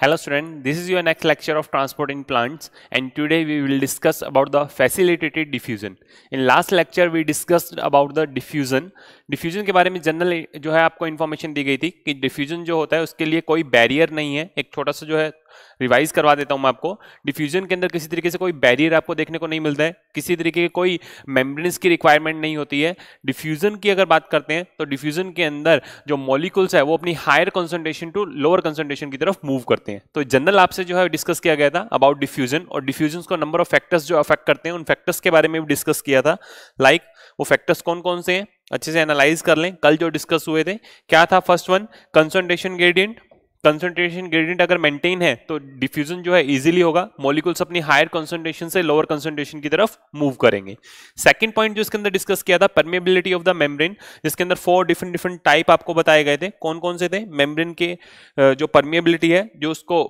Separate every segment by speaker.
Speaker 1: Hello student, this is your next lecture of transport in plants and today we will discuss about the facilitated diffusion. In last lecture we discussed about the diffusion. Diffusion के बारे में general जो है आपको information दी गई थी कि diffusion जो होता है उसके लिए कोई बैरियर नहीं है एक छोटा सा जो है रिवाइज करवा देता हूं मैं आपको डिफ्यूजन के अंदर किसी तरीके से कोई बैरियर आपको देखने को नहीं मिलता है किसी तरीके की कोई मेम्ब्रेन्स की रिक्वायरमेंट नहीं होती है डिफ्यूजन की अगर बात करते हैं तो डिफ्यूजन के अंदर जो मॉलिक्यूल्स है वो अपनी higher concentration to lower concentration की तरफ मूव करते हैं तो जनरल आपसे जो है डिस्कस किया गया था अबाउट डिफ्यूजन और डिफ्यूजन को नंबर ऑफ फैक्टर्स जो अफेक्ट करते हैं उन फैक्टर्स के बारे में भी डिस्कस किया था लाइक like, वो फैक्टर्स कौन कौन से हैं अच्छे से एनालाइज कर लें कल जो डिस्कस हुए थे क्या था first one concentration gradient concentration gradient अगर मेंटेन है तो डिफ्यूजन जो है इजीली होगा मॉलिक्यूल्स अपनी हायर कंसंट्रेशन से लोअर कंसंट्रेशन की तरफ मूव करेंगे सेकंड पॉइंट जो इसके अंदर डिस्कस किया था परमेबिलिटी ऑफ द मेम्ब्रेन जिसके अंदर फोर डिफरेंट डिफरेंट टाइप आपको बताए गए थे कौन कौन से थे मेम्ब्रेन के जो परमेबिलिटी है जो उसको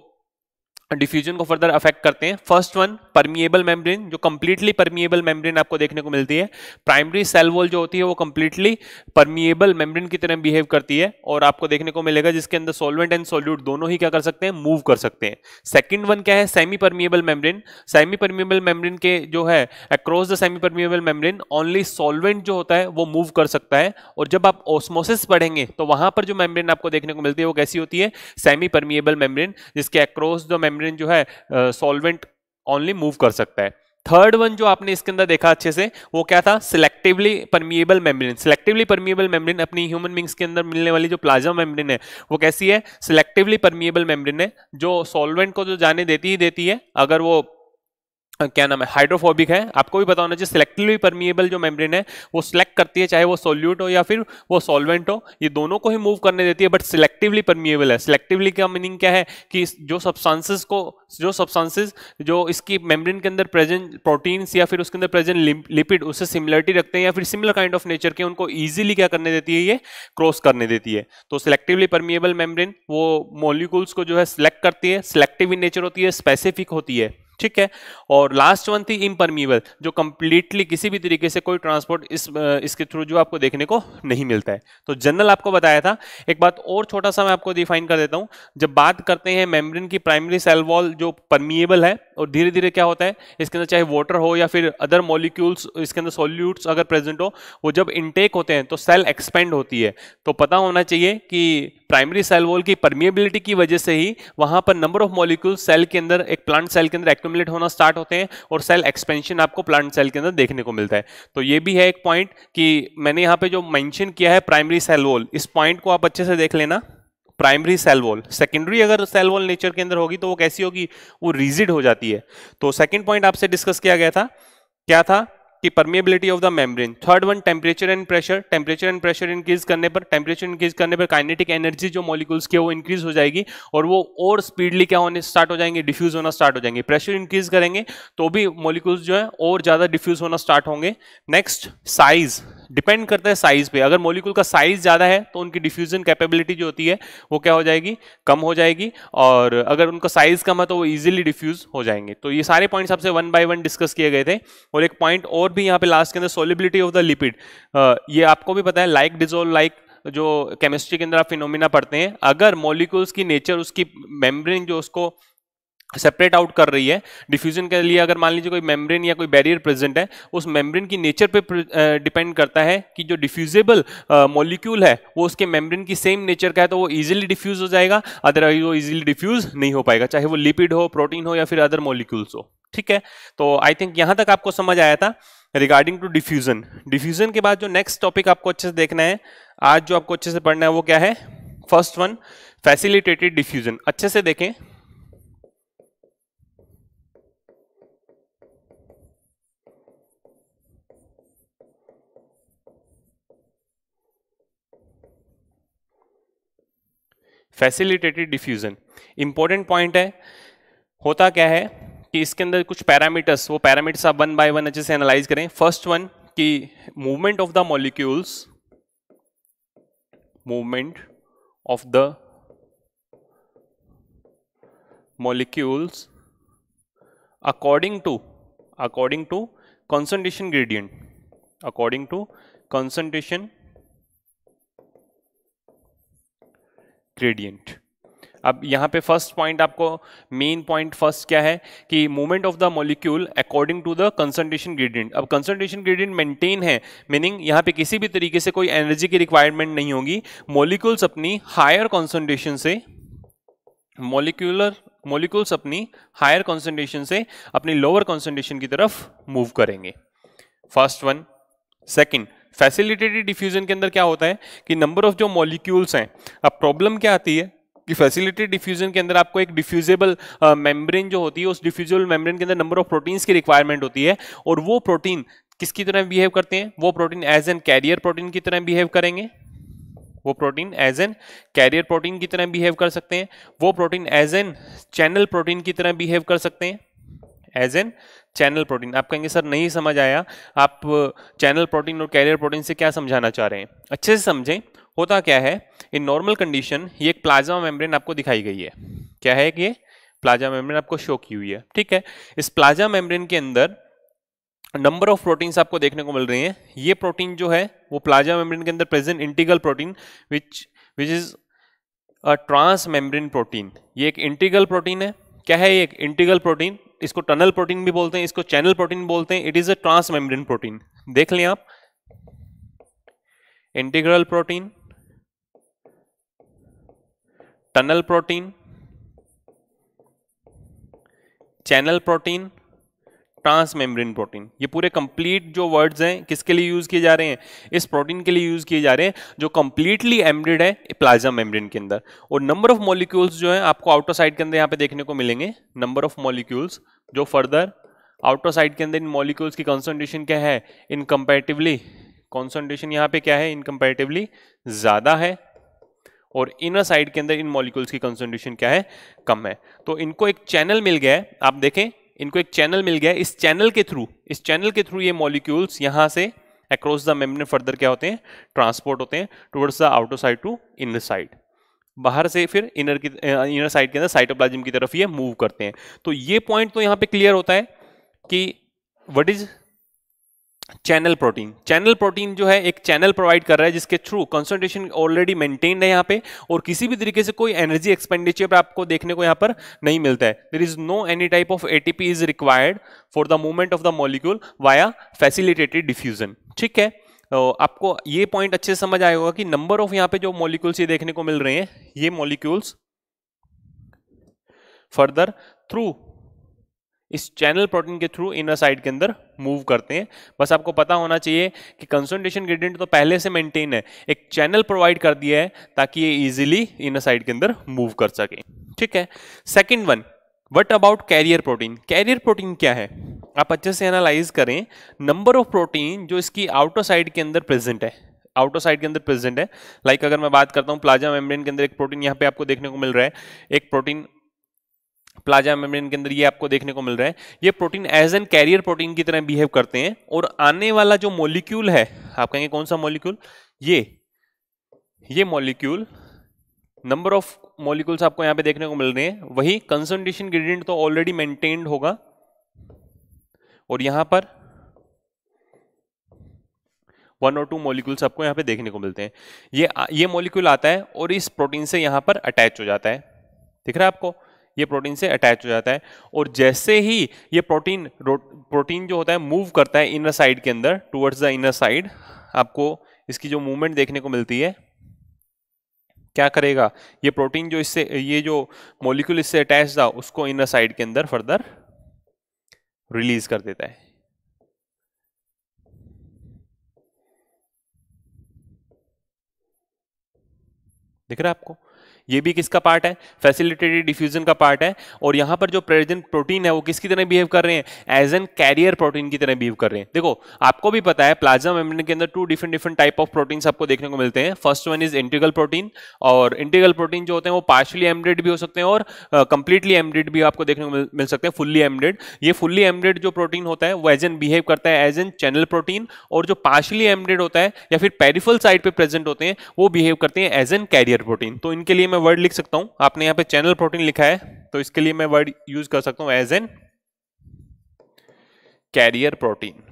Speaker 1: डिफ्यूजन को फर्दर अफेक्ट करते हैं फर्स्ट वन परमिएबल मेम्ब्रेन जो कम्प्लीटली परमिएबल मेम्ब्रेन आपको देखने को मिलती है प्राइमरी सेल वॉल जो होती है वो कम्प्लीटली परमिएबल मेम्ब्रेन की तरह बिहेव करती है और आपको देखने को मिलेगा जिसके अंदर सॉल्वेंट एंड सॉल्यूट दोनों ही क्या कर सकते हैं मूव कर सकते हैं सेकेंड वन क्या है semi permeable membrane semi permeable membrane के जो है across the semi permeable membrane only solvent जो होता है वो मूव कर सकता है और जब आप ओस्मोसिस पढ़ेंगे तो वहां पर जो मेम्ब्रेन आपको देखने को मिलती है वो कैसी होती है सेमी परमिएबल मेम्ब्रेन जिसके अक्रॉस जो मेम्ब्रेन मेम्ब्रेन जो है सॉल्वेंट ओनली मूव कर सकता है थर्ड वन जो आपने इसके अंदर देखा अच्छे से वो क्या था selectively permeable membrane selectively permeable membrane अपनी ह्यूमन बींग्स के अंदर मिलने वाली जो प्लाज्मा मेम्ब्रेन है वो कैसी है सिलेक्टिवली परमिएबल मेम्ब्रेन है जो सॉल्वेंट को जो तो जाने देती ही देती है अगर वो क्या नाम है हाइड्रोफोबिक है आपको भी पता होना चाहिए सिलेक्टिवली परमिएबल जो मेम्ब्रेन है वो सिलेक्ट करती है चाहे वो सोल्यूट हो या फिर वो सॉल्वेंट हो ये दोनों को ही मूव करने देती है बट सिलेक्टिवली परमिएबल है सिलेक्टिवली का मीनिंग क्या है कि जो सब्सटेंसेस को जो सब्सटेंसेस जो इसकी मेम्ब्रेन के अंदर प्रेजेंट प्रोटीन्स या फिर उसके अंदर प्रेजेंट लिपिड उससे सिमिलरिटी रखते हैं या फिर सिमिलर काइंड ऑफ नेचर के उनको ईजिली क्या करने देती है ये क्रॉस करने देती है तो सिलेक्टिवली परमिएबल मेम्ब्रेन वो मोलिकुल्स को जो है सिलेक्ट करती है सिलेक्टिव इन नेचर होती है स्पेसिफिक होती है ठीक है और लास्ट वन थी इम्परमीबल जो कम्प्लीटली किसी भी तरीके से कोई ट्रांसपोर्ट इस इसके थ्रू जो आपको देखने को नहीं मिलता है तो जनरल आपको बताया था एक बात और छोटा सा मैं आपको डिफाइन कर देता हूँ जब बात करते हैं मेम्ब्रेन की प्राइमरी सेल वॉल जो परमिएबल है और धीरे धीरे क्या होता है इसके अंदर चाहे वाटर हो या फिर अदर मॉलिक्यूल्स इसके अंदर सोल्यूट्स अगर प्रेजेंट हो वो जब इनटेक होते हैं तो सेल एक्सपेंड होती है तो पता होना चाहिए कि प्राइमरी सेल वॉल की परमिएबिलिटी की वजह से ही वहां पर नंबर ऑफ मॉलिक्यूल सेल के अंदर एक प्लांट सेल के अंदर एक्यूमुलेट होना स्टार्ट होते हैं और सेल एक्सपेंशन आपको प्लांट सेल के अंदर देखने को मिलता है तो ये भी है एक पॉइंट कि मैंने यहाँ पे जो मैंशन किया है प्राइमरी सेल वॉल इस पॉइंट को आप अच्छे से देख लेना प्राइमरी सेल वॉल सेकेंडरी अगर सेल वॉल नेचर के अंदर होगी तो वो कैसी होगी वो रिजिड हो जाती है तो सेकेंड पॉइंट आपसे डिस्कस किया गया था क्या था कि permeability of the membrane third one temperature and pressure temperature and pressure increase करने पर टेम्परेचर इंक्रीज करने पर काइनेटिक एनर्जी जो मॉलिक्यूल्स की है वो इंक्रीज हो जाएगी और वो और स्पीडली क्या होने स्टार्ट हो जाएंगे डिफ्यूज होना स्टार्ट हो जाएंगे प्रेशर इंक्रीज करेंगे तो भी मॉलिक्यूल्स जो है और ज़्यादा डिफ्यूज होना स्टार्ट होंगे नेक्स्ट साइज डिपेंड करता है साइज पे अगर मोलिकूल का साइज ज़्यादा है तो उनकी डिफ्यूजन कैपेबिलिटी जो होती है वो क्या हो जाएगी कम हो जाएगी और अगर उनका साइज कम है तो वो ईजिली डिफ्यूज हो जाएंगे तो ये सारे पॉइंट्स आपसे वन बाय वन डिस्कस किए गए थे और एक पॉइंट और भी यहाँ पे लास्ट के अंदर सोलिबिलिटी ऑफ द लिपिड ये आपको भी पता है लाइक डिजोल्व लाइक जो केमिस्ट्री के अंदर आप फिनोमिना पढ़ते हैं अगर मॉलिक्यूल्स की नेचर उसकी मेम्ब्रेन जो उसको सेपरेट आउट कर रही है डिफ्यूजन के लिए अगर मान लीजिए कोई मेम्ब्रेन या कोई बैरियर प्रेजेंट है उस मेम्ब्रेन की नेचर पे डिपेंड करता है कि जो डिफ्यूजेबल मॉलिक्यूल है वो उसके मेम्ब्रेन की सेम नेचर का है तो वो इजीली डिफ्यूज हो जाएगा अदरवाइज वो इजीली डिफ्यूज नहीं हो पाएगा चाहे वो लिपिड हो प्रोटीन हो या फिर अदर मॉलिक्यूल्स हो ठीक है तो आई थिंक यहां तक आपको समझ आया था रिगार्डिंग टू डिफ्यूजन डिफ्यूजन के बाद जो नेक्स्ट टॉपिक आपको अच्छे से देखना है आज जो आपको अच्छे से पढ़ना है वो क्या है फर्स्ट वन फैसिलिटेटेड डिफ्यूजन अच्छे से देखें फैसिलिटेटेड डिफ्यूज़न इंपॉर्टेंट पॉइंट है होता क्या है कि इसके अंदर कुछ पैरामीटर्स वो पैरामीटर्स आप वन बाय वन अच्छे से एनालाइज करें फर्स्ट वन कि movement of the molecules movement of the molecules according to according to concentration gradient according to concentration gradient अब यहाँ पे फर्स्ट पॉइंट आपको मेन पॉइंट फर्स्ट क्या है कि movement of the molecule according to the concentration gradient अब concentration gradient maintain है meaning यहाँ पे किसी भी तरीके से कोई एनर्जी की रिक्वायरमेंट नहीं होगी मॉलिक्यूल्स अपनी हायर कॉन्सेंट्रेशन से मॉलिक्यूलर मॉलिक्यूल्स अपनी हायर कॉन्सेंट्रेशन से अपनी लोअर कॉन्सेंट्रेशन की तरफ मूव करेंगे first one second facilitated diffusion के अंदर क्या होता है कि नंबर ऑफ जो मॉलिक्यूल्स हैं अब प्रॉब्लम क्या आती है कि फैसिलिटेड डिफ्यूजन के अंदर आपको एक डिफ्यूजेबल मेम्ब्रेन जो होती है उस डिफ्यूजेबल मेम्ब्रेन के अंदर नंबर ऑफ प्रोटीन्स की रिक्वायरमेंट होती है और वो प्रोटीन किसकी तरह बिहेव करते हैं वो protein as an carrier protein की तरह बिहेव करेंगे वो protein as an carrier protein की तरह बिहेव कर सकते हैं वो protein as an channel protein की तरह बिहेव कर सकते हैं एज एन चैनल प्रोटीन आप कहेंगे सर नहीं समझ आया आप चैनल प्रोटीन और कैरियर प्रोटीन से क्या समझाना चाह रहे हैं अच्छे से समझें होता क्या है इन नॉर्मल कंडीशन ये एक प्लाज्मा मेम्ब्रेन आपको दिखाई गई है क्या है कि ये प्लाज्मा मेम्ब्रेन आपको शो की हुई है ठीक है इस प्लाज्मा मेम्ब्रेन के अंदर नंबर ऑफ प्रोटीन्स आपको देखने को मिल रही हैं ये प्रोटीन जो है वो प्लाज्मा मेम्ब्रेन के अंदर present integral protein which which is a transmembrane protein ये एक इंटीगल प्रोटीन है क्या है ये एक इंटीगल प्रोटीन इसको टनल प्रोटीन भी बोलते हैं इसको चैनल प्रोटीन बोलते हैं it is a membrane protein देख लें आप integral protein tunnel protein channel protein transmembrane protein ये पूरे कंप्लीट जो वर्ड्स हैं किसके लिए यूज किए जा रहे हैं इस प्रोटीन के लिए यूज किए जा रहे हैं जो कंप्लीटली एम्ब्रेड है प्लाज्मा मेम्ब्रेन के अंदर और नंबर ऑफ मॉलिक्यूल्स जो है आपको आउटोसाइड के अंदर यहाँ पे देखने को मिलेंगे नंबर ऑफ मॉलिक्यूल्स जो फर्दर आउटोसाइड के अंदर इन मॉलिक्यूल्स की कॉन्सेंट्रेशन क्या है इन कंपेरेटिवली कॉन्सेंट्रेशन यहाँ पे क्या है इन कंपेरेटिवली ज़्यादा है और इनर साइड के अंदर इन मॉलिक्यूल्स की कंसेंट्रेशन क्या है कम है तो इनको एक चैनल मिल गया है आप देखें इनको एक चैनल मिल गया इस चैनल के थ्रू इस चैनल के थ्रू ये मॉलिक्यूल्स यहाँ से अक्रॉस द मेम्ब्रेन फर्दर क्या होते हैं ट्रांसपोर्ट होते हैं towards the outer side to inner side बाहर से फिर इनर की इनर साइड के अंदर साइटोप्लाज्म की तरफ ये मूव करते हैं तो ये पॉइंट तो यहाँ पे क्लियर होता है कि what is channel protein channel protein जो है एक चैनल प्रोवाइड कर रहा है जिसके थ्रू कंसंट्रेशन ऑलरेडी मेंटेन है यहाँ पे और किसी भी तरीके से कोई एनर्जी एक्सपेंडिचर आपको देखने को यहाँ पर नहीं मिलता है there is no any type of ATP is required for the movement of the molecule via facilitated diffusion ठीक है तो आपको ये पॉइंट अच्छे से समझ आएगा कि नंबर ऑफ यहाँ पे जो मॉलिक्यूल्स ये देखने को मिल रहे हैं ये मॉलिक्यूल्स फर्दर थ्रू इस चैनल प्रोटीन के थ्रू इनर साइड के अंदर मूव करते हैं बस आपको पता होना चाहिए कि कंसनट्रेशन ग्रेडियंट तो पहले से मेंटेन है एक चैनल प्रोवाइड कर दिया है ताकि ये इजीली इनर साइड के अंदर मूव कर सके ठीक है second one what about carrier protein carrier protein क्या है आप अच्छे से एनालाइज करें नंबर ऑफ प्रोटीन जो इसकी आउटर साइड के अंदर प्रेजेंट है आउटर साइड के अंदर प्रेजेंट है लाइक like अगर मैं बात करता हूँ प्लाज्मा मेम्ब्रेन के अंदर एक प्रोटीन यहाँ पे आपको देखने को मिल रहा है एक प्रोटीन प्लाजा मेम्ब्रेन के अंदर ये आपको देखने को मिल रहा है ये protein as an carrier protein की तरह बिहेव करते हैं और आने वाला जो मॉलिक्यूल है आप कहेंगे कौन सा मॉलिक्यूल ये ये मॉलिक्यूल नंबर ऑफ मॉलिक्यूल्स आपको यहां पे देखने को मिल रहे हैं वही कंसनट्रेशन ग्रेडियंट तो ऑलरेडी मेंटेन्ड होगा और यहां पर वन और टू मॉलिक्यूल्स आपको यहां पे देखने को मिलते हैं ये ये मॉलिक्यूल आता है और इस प्रोटीन से यहां पर अटैच हो जाता है दिख रहा है आपको ये प्रोटीन से अटैच हो जाता है और जैसे ही ये प्रोटीन प्रोटीन जो होता है मूव करता है इनर साइड के अंदर टूवर्ड्स द इनर साइड आपको इसकी जो मूवमेंट देखने को मिलती है क्या करेगा ये प्रोटीन जो इससे ये जो मॉलिक्यूल इससे अटैच था उसको इनर साइड के अंदर फर्दर रिलीज कर देता है दिख रहा है आपको ये भी किसका पार्ट है फैसिलिटेटेड डिफ्यूजन का पार्ट है और यहां पर जो प्रेजेंट प्रोटीन है वो किसकी तरह बिहेव कर रहे हैं एज एन कैरियर प्रोटीन की तरह बिहेव कर रहे हैं देखो आपको भी पता है प्लाज्मा मेम्ब्रेन के अंदर two different different type of protein आपको देखने को मिलते हैं first one is integral protein और इंटीग्रल प्रोटीन जो होते हैं वो पार्शली एमडेड भी हो सकते हैं और कंप्लीटली uh, भी आपको देखने को मिल, मिल सकते हैं फुल्ली एमडेड ये फुल्ली एमडेड जो प्रोटीन होता है वो एज एन बिहेव करता है एज एन चैनल प्रोटीन और जो पार्शली एमडेड होता है या फिर पेरिफल साइड पर प्रेजेंट होते हैं वो बिहेव करते हैं एज एन कैरियर प्रोटीन तो इनके लिए मैं वर्ड लिख सकता हूं आपने यहां पे चैनल प्रोटीन लिखा है तो इसके लिए मैं वर्ड यूज कर सकता हूं एज एन कैरियर प्रोटीन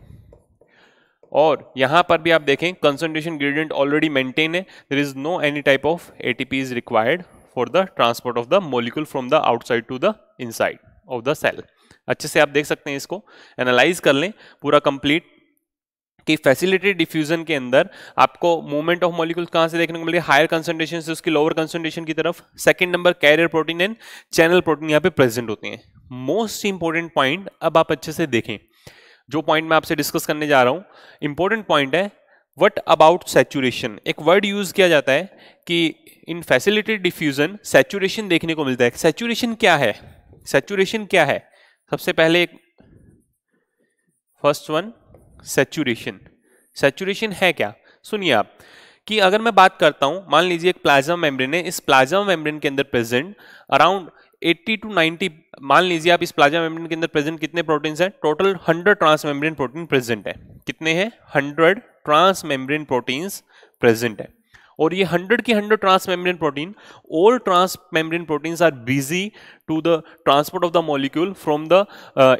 Speaker 1: और यहां पर भी आप देखें कंसंट्रेशन ग्रेडियंट ऑलरेडी मेंटेन है there is no any type of ATP is required for the transport of the molecule from the outside to the inside of the cell अच्छे से आप देख सकते हैं इसको एनालाइज कर लें पूरा कंप्लीट कि फैसिलिटेड डिफ्यूजन के अंदर आपको मूवमेंट ऑफ मॉलिक्यूल कहां से देखने को मिलेगी हायर कंसेंट्रेशन से उसकी लोअर कंसेंट्रेशन की तरफ second number carrier protein and channel protein यहाँ पे प्रेजेंट होते हैं मोस्ट इंपॉर्टेंट पॉइंट अब आप अच्छे से देखें जो पॉइंट मैं आपसे डिस्कस करने जा रहा हूं इंपॉर्टेंट पॉइंट है वट अबाउट सेचुरेशन एक वर्ड यूज किया जाता है कि इन फैसिलिटेड डिफ्यूजन सेचुरेशन देखने को मिलता है सेचुरेशन क्या है सेचुरेशन क्या है सबसे पहले एक फर्स्ट वन सेचुरेशन सेचुरेशन है क्या सुनिए आप कि अगर मैं बात करता हूं मान लीजिए एक प्लाज्मा मेम्ब्रेन है इस प्लाज्मा मेम्ब्रेन के अंदर प्रेजेंट अराउंड 80 टू 90 मान लीजिए आप इस प्लाज्मा मेम्ब्रेन के अंदर प्रेजेंट कितने प्रोटीन्स हैं total 100 transmembrane protein present है कितने हैं hundred transmembrane proteins present है और ये 100 की 100 transmembrane protein all transmembrane proteins are busy to the transport of the molecule from the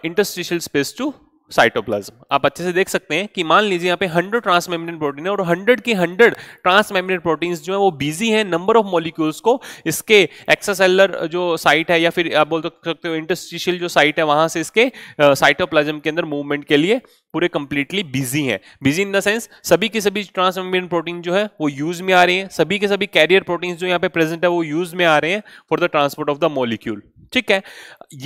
Speaker 1: interstitial space to cytoplasm आप अच्छे से देख सकते हैं कि मान लीजिए यहाँ पे 100 ट्रांसमेम्ब्रेन प्रोटीन है और 100 के 100 ट्रांसमेम्ब्रेन प्रोटीन्स जो है वो बिजी हैं नंबर ऑफ मॉलिक्यूल्स को इसके एक्सासेलर जो साइट है या फिर आप बोल तो सकते हो इंटरस्टिशियल जो साइट है वहां से इसके साइटोप्लाज्म के अंदर मूवमेंट के लिए पूरे कंप्लीटली बिजी हैं बिजी इन द सेंस सभी के सभी ट्रांसमेम्ब्रेन प्रोटीन जो है वो यूज में आ रहे हैं सभी के सभी कैरियर प्रोटीन्स जो यहाँ पे प्रेजेंट है वो यूज में आ रहे हैं for the transport of the molecule ठीक है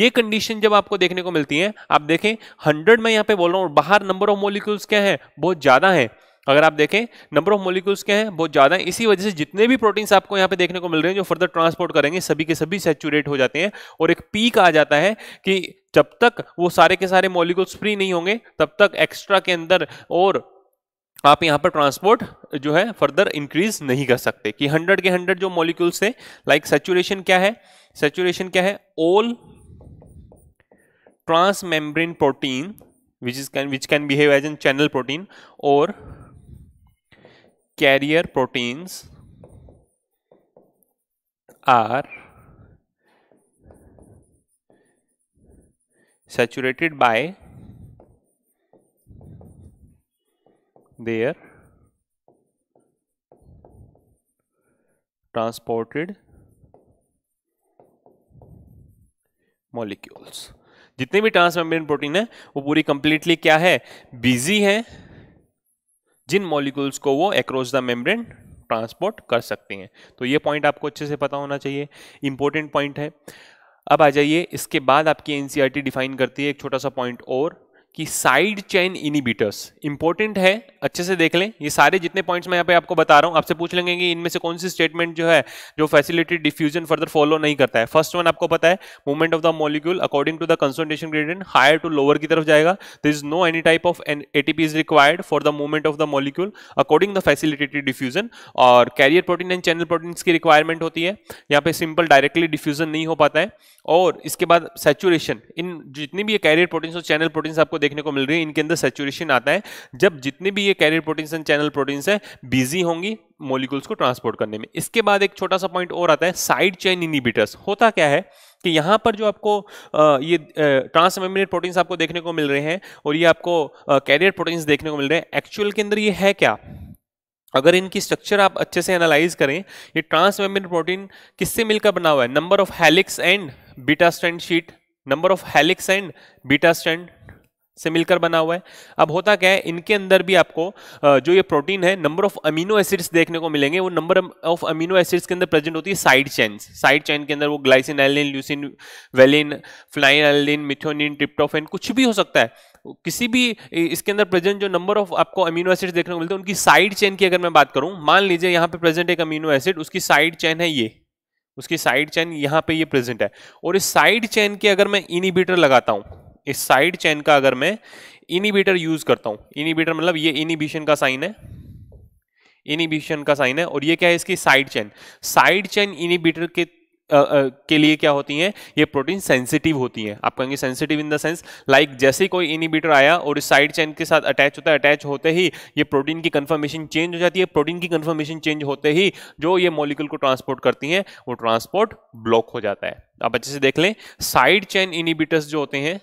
Speaker 1: ये कंडीशन जब आपको देखने को मिलती है आप देखें हंड्रेड में यहां पे बोल रहा हूं बाहर नंबर ऑफ मोलिक्यूल्स क्या है बहुत ज़्यादा है अगर आप देखें नंबर ऑफ मोलिक्यूल्स क्या है बहुत ज़्यादा है इसी वजह से जितने भी प्रोटीन्स आपको यहाँ पे देखने को मिल रहे हैं जो फर्दर ट्रांसपोर्ट करेंगे सभी के सभी सेचुरेट हो जाते हैं और एक पीक आ जाता है कि जब तक वो सारे के सारे मोलिक्यूल्स फ्री नहीं होंगे तब तक एक्स्ट्रा के अंदर और आप यहां पर ट्रांसपोर्ट जो है फर्दर इंक्रीज नहीं कर सकते कि हंड्रेड के हंड्रेड जो मोलिक्यूल्स है लाइक सेचुरेशन क्या है सेचुरेशन क्या है all transmembrane protein which is can which can behave as an channel protein और carrier proteins are saturated by they transported molecules जितने भी ट्रांसमेम्ब्रेन प्रोटीन है वो पूरी कंप्लीटली क्या है बिजी है जिन मॉलिक्यूल्स को वो एक्रॉस द मेम्ब्रेन ट्रांसपोर्ट कर सकते हैं तो ये पॉइंट आपको अच्छे से पता होना चाहिए इंपॉर्टेंट पॉइंट है अब आ जाइए इसके बाद आपकी एनसीईआरटी डिफाइन e करती है एक छोटा सा पॉइंट और कि साइड चेन इनिबिटर्स इंपॉर्टेंट है अच्छे से देख लें ये सारे जितने पॉइंट्स मैं यहाँ पे आपको बता रहा हूँ आपसे पूछ लेंगे कि इनमें से कौन सी स्टेटमेंट जो है जो फैसिलिटेड डिफ्यूजन फर्दर फॉलो नहीं करता है फर्स्ट वन आपको पता है movement of the molecule according to the concentration gradient higher to lower की तरफ जाएगा there is no any type of an ATP is required for the movement of the molecule according the facilitated diffusion और carrier protein and channel protein की requirement होती है यहाँ पे simple directly diffusion नहीं हो पाता है और इसके बाद सेचुरेशन इन जितनी भी कैरियर प्रोटीन्स और चैनल प्रोटीन्स आपको देखने को मिल रही है इनके अंदर सेचुरेशन आता है जब जितने भी ये carrier proteins and channel proteins है बिजी होंगी मोलिकुल्स को ट्रांसपोर्ट करने में इसके बाद एक छोटा सा पॉइंट और आता है साइड चेन इनिबिटर्स होता क्या है कि यहाँ पर जो आपको ये ट्रांसमेम्ब्रेन प्रोटीन्स आपको देखने को मिल रहे हैं और ये आपको कैरियर प्रोटीन्स देखने को मिल रहे हैं एक्चुअल के अंदर ये है क्या अगर इनकी स्ट्रक्चर आप अच्छे से एनालाइज करें ये ट्रांसमेम्ब्रेन प्रोटीन किससे मिलकर बना हुआ है number of helix and beta strand sheet number of helix and beta strand से मिलकर बना हुआ है अब होता क्या है इनके अंदर भी आपको जो ये प्रोटीन है नंबर ऑफ अमीनो एसिड्स देखने को मिलेंगे वो नंबर ऑफ अमीनो एसिड्स के अंदर प्रेजेंट होती है साइड चैन साइड चैन के अंदर वो ग्लाइसिन एलिन ल्यूसिन वेलिन फ्लाइन एलिन मिथोनिन ट्रिप्टोफेन कुछ भी हो सकता है किसी भी इसके अंदर प्रेजेंट जो नंबर ऑफ आपको अमीनो एसिड्स देखने को मिलते हैं उनकी साइड चेन की अगर मैं बात करूं मान लीजिए यहाँ पे प्रेजेंट एक अमीनो एसिड उसकी साइड चेन है ये उसकी साइड चेन यहाँ पे ये प्रेजेंट है और इस साइड चैन के अगर मैं इनिबिटर लगाता हूँ इस साइड चेन का अगर मैं इनिबिटर यूज करता हूं इनिबिटर मतलब ये इनिबिशन का साइन है इनिबिशन का साइन है और ये क्या है इसकी side chain side chain inhibitor के आ, आ, के लिए क्या होती हैं ये प्रोटीन सेंसिटिव होती हैं आप कहेंगे sensitive in the sense like जैसे ही कोई इनिबिटर आया और इस साइड चेन के साथ अटैच होता है अटैच होते ही ये प्रोटीन की कंफर्मेशन चेंज हो जाती है प्रोटीन की कंफर्मेशन चेंज होते ही जो ये मॉलिक्यूल को ट्रांसपोर्ट करती हैं वो ट्रांसपोर्ट ब्लॉक हो जाता है आप अच्छे से देख लें साइड चैन इनिबिटर्स जो होते हैं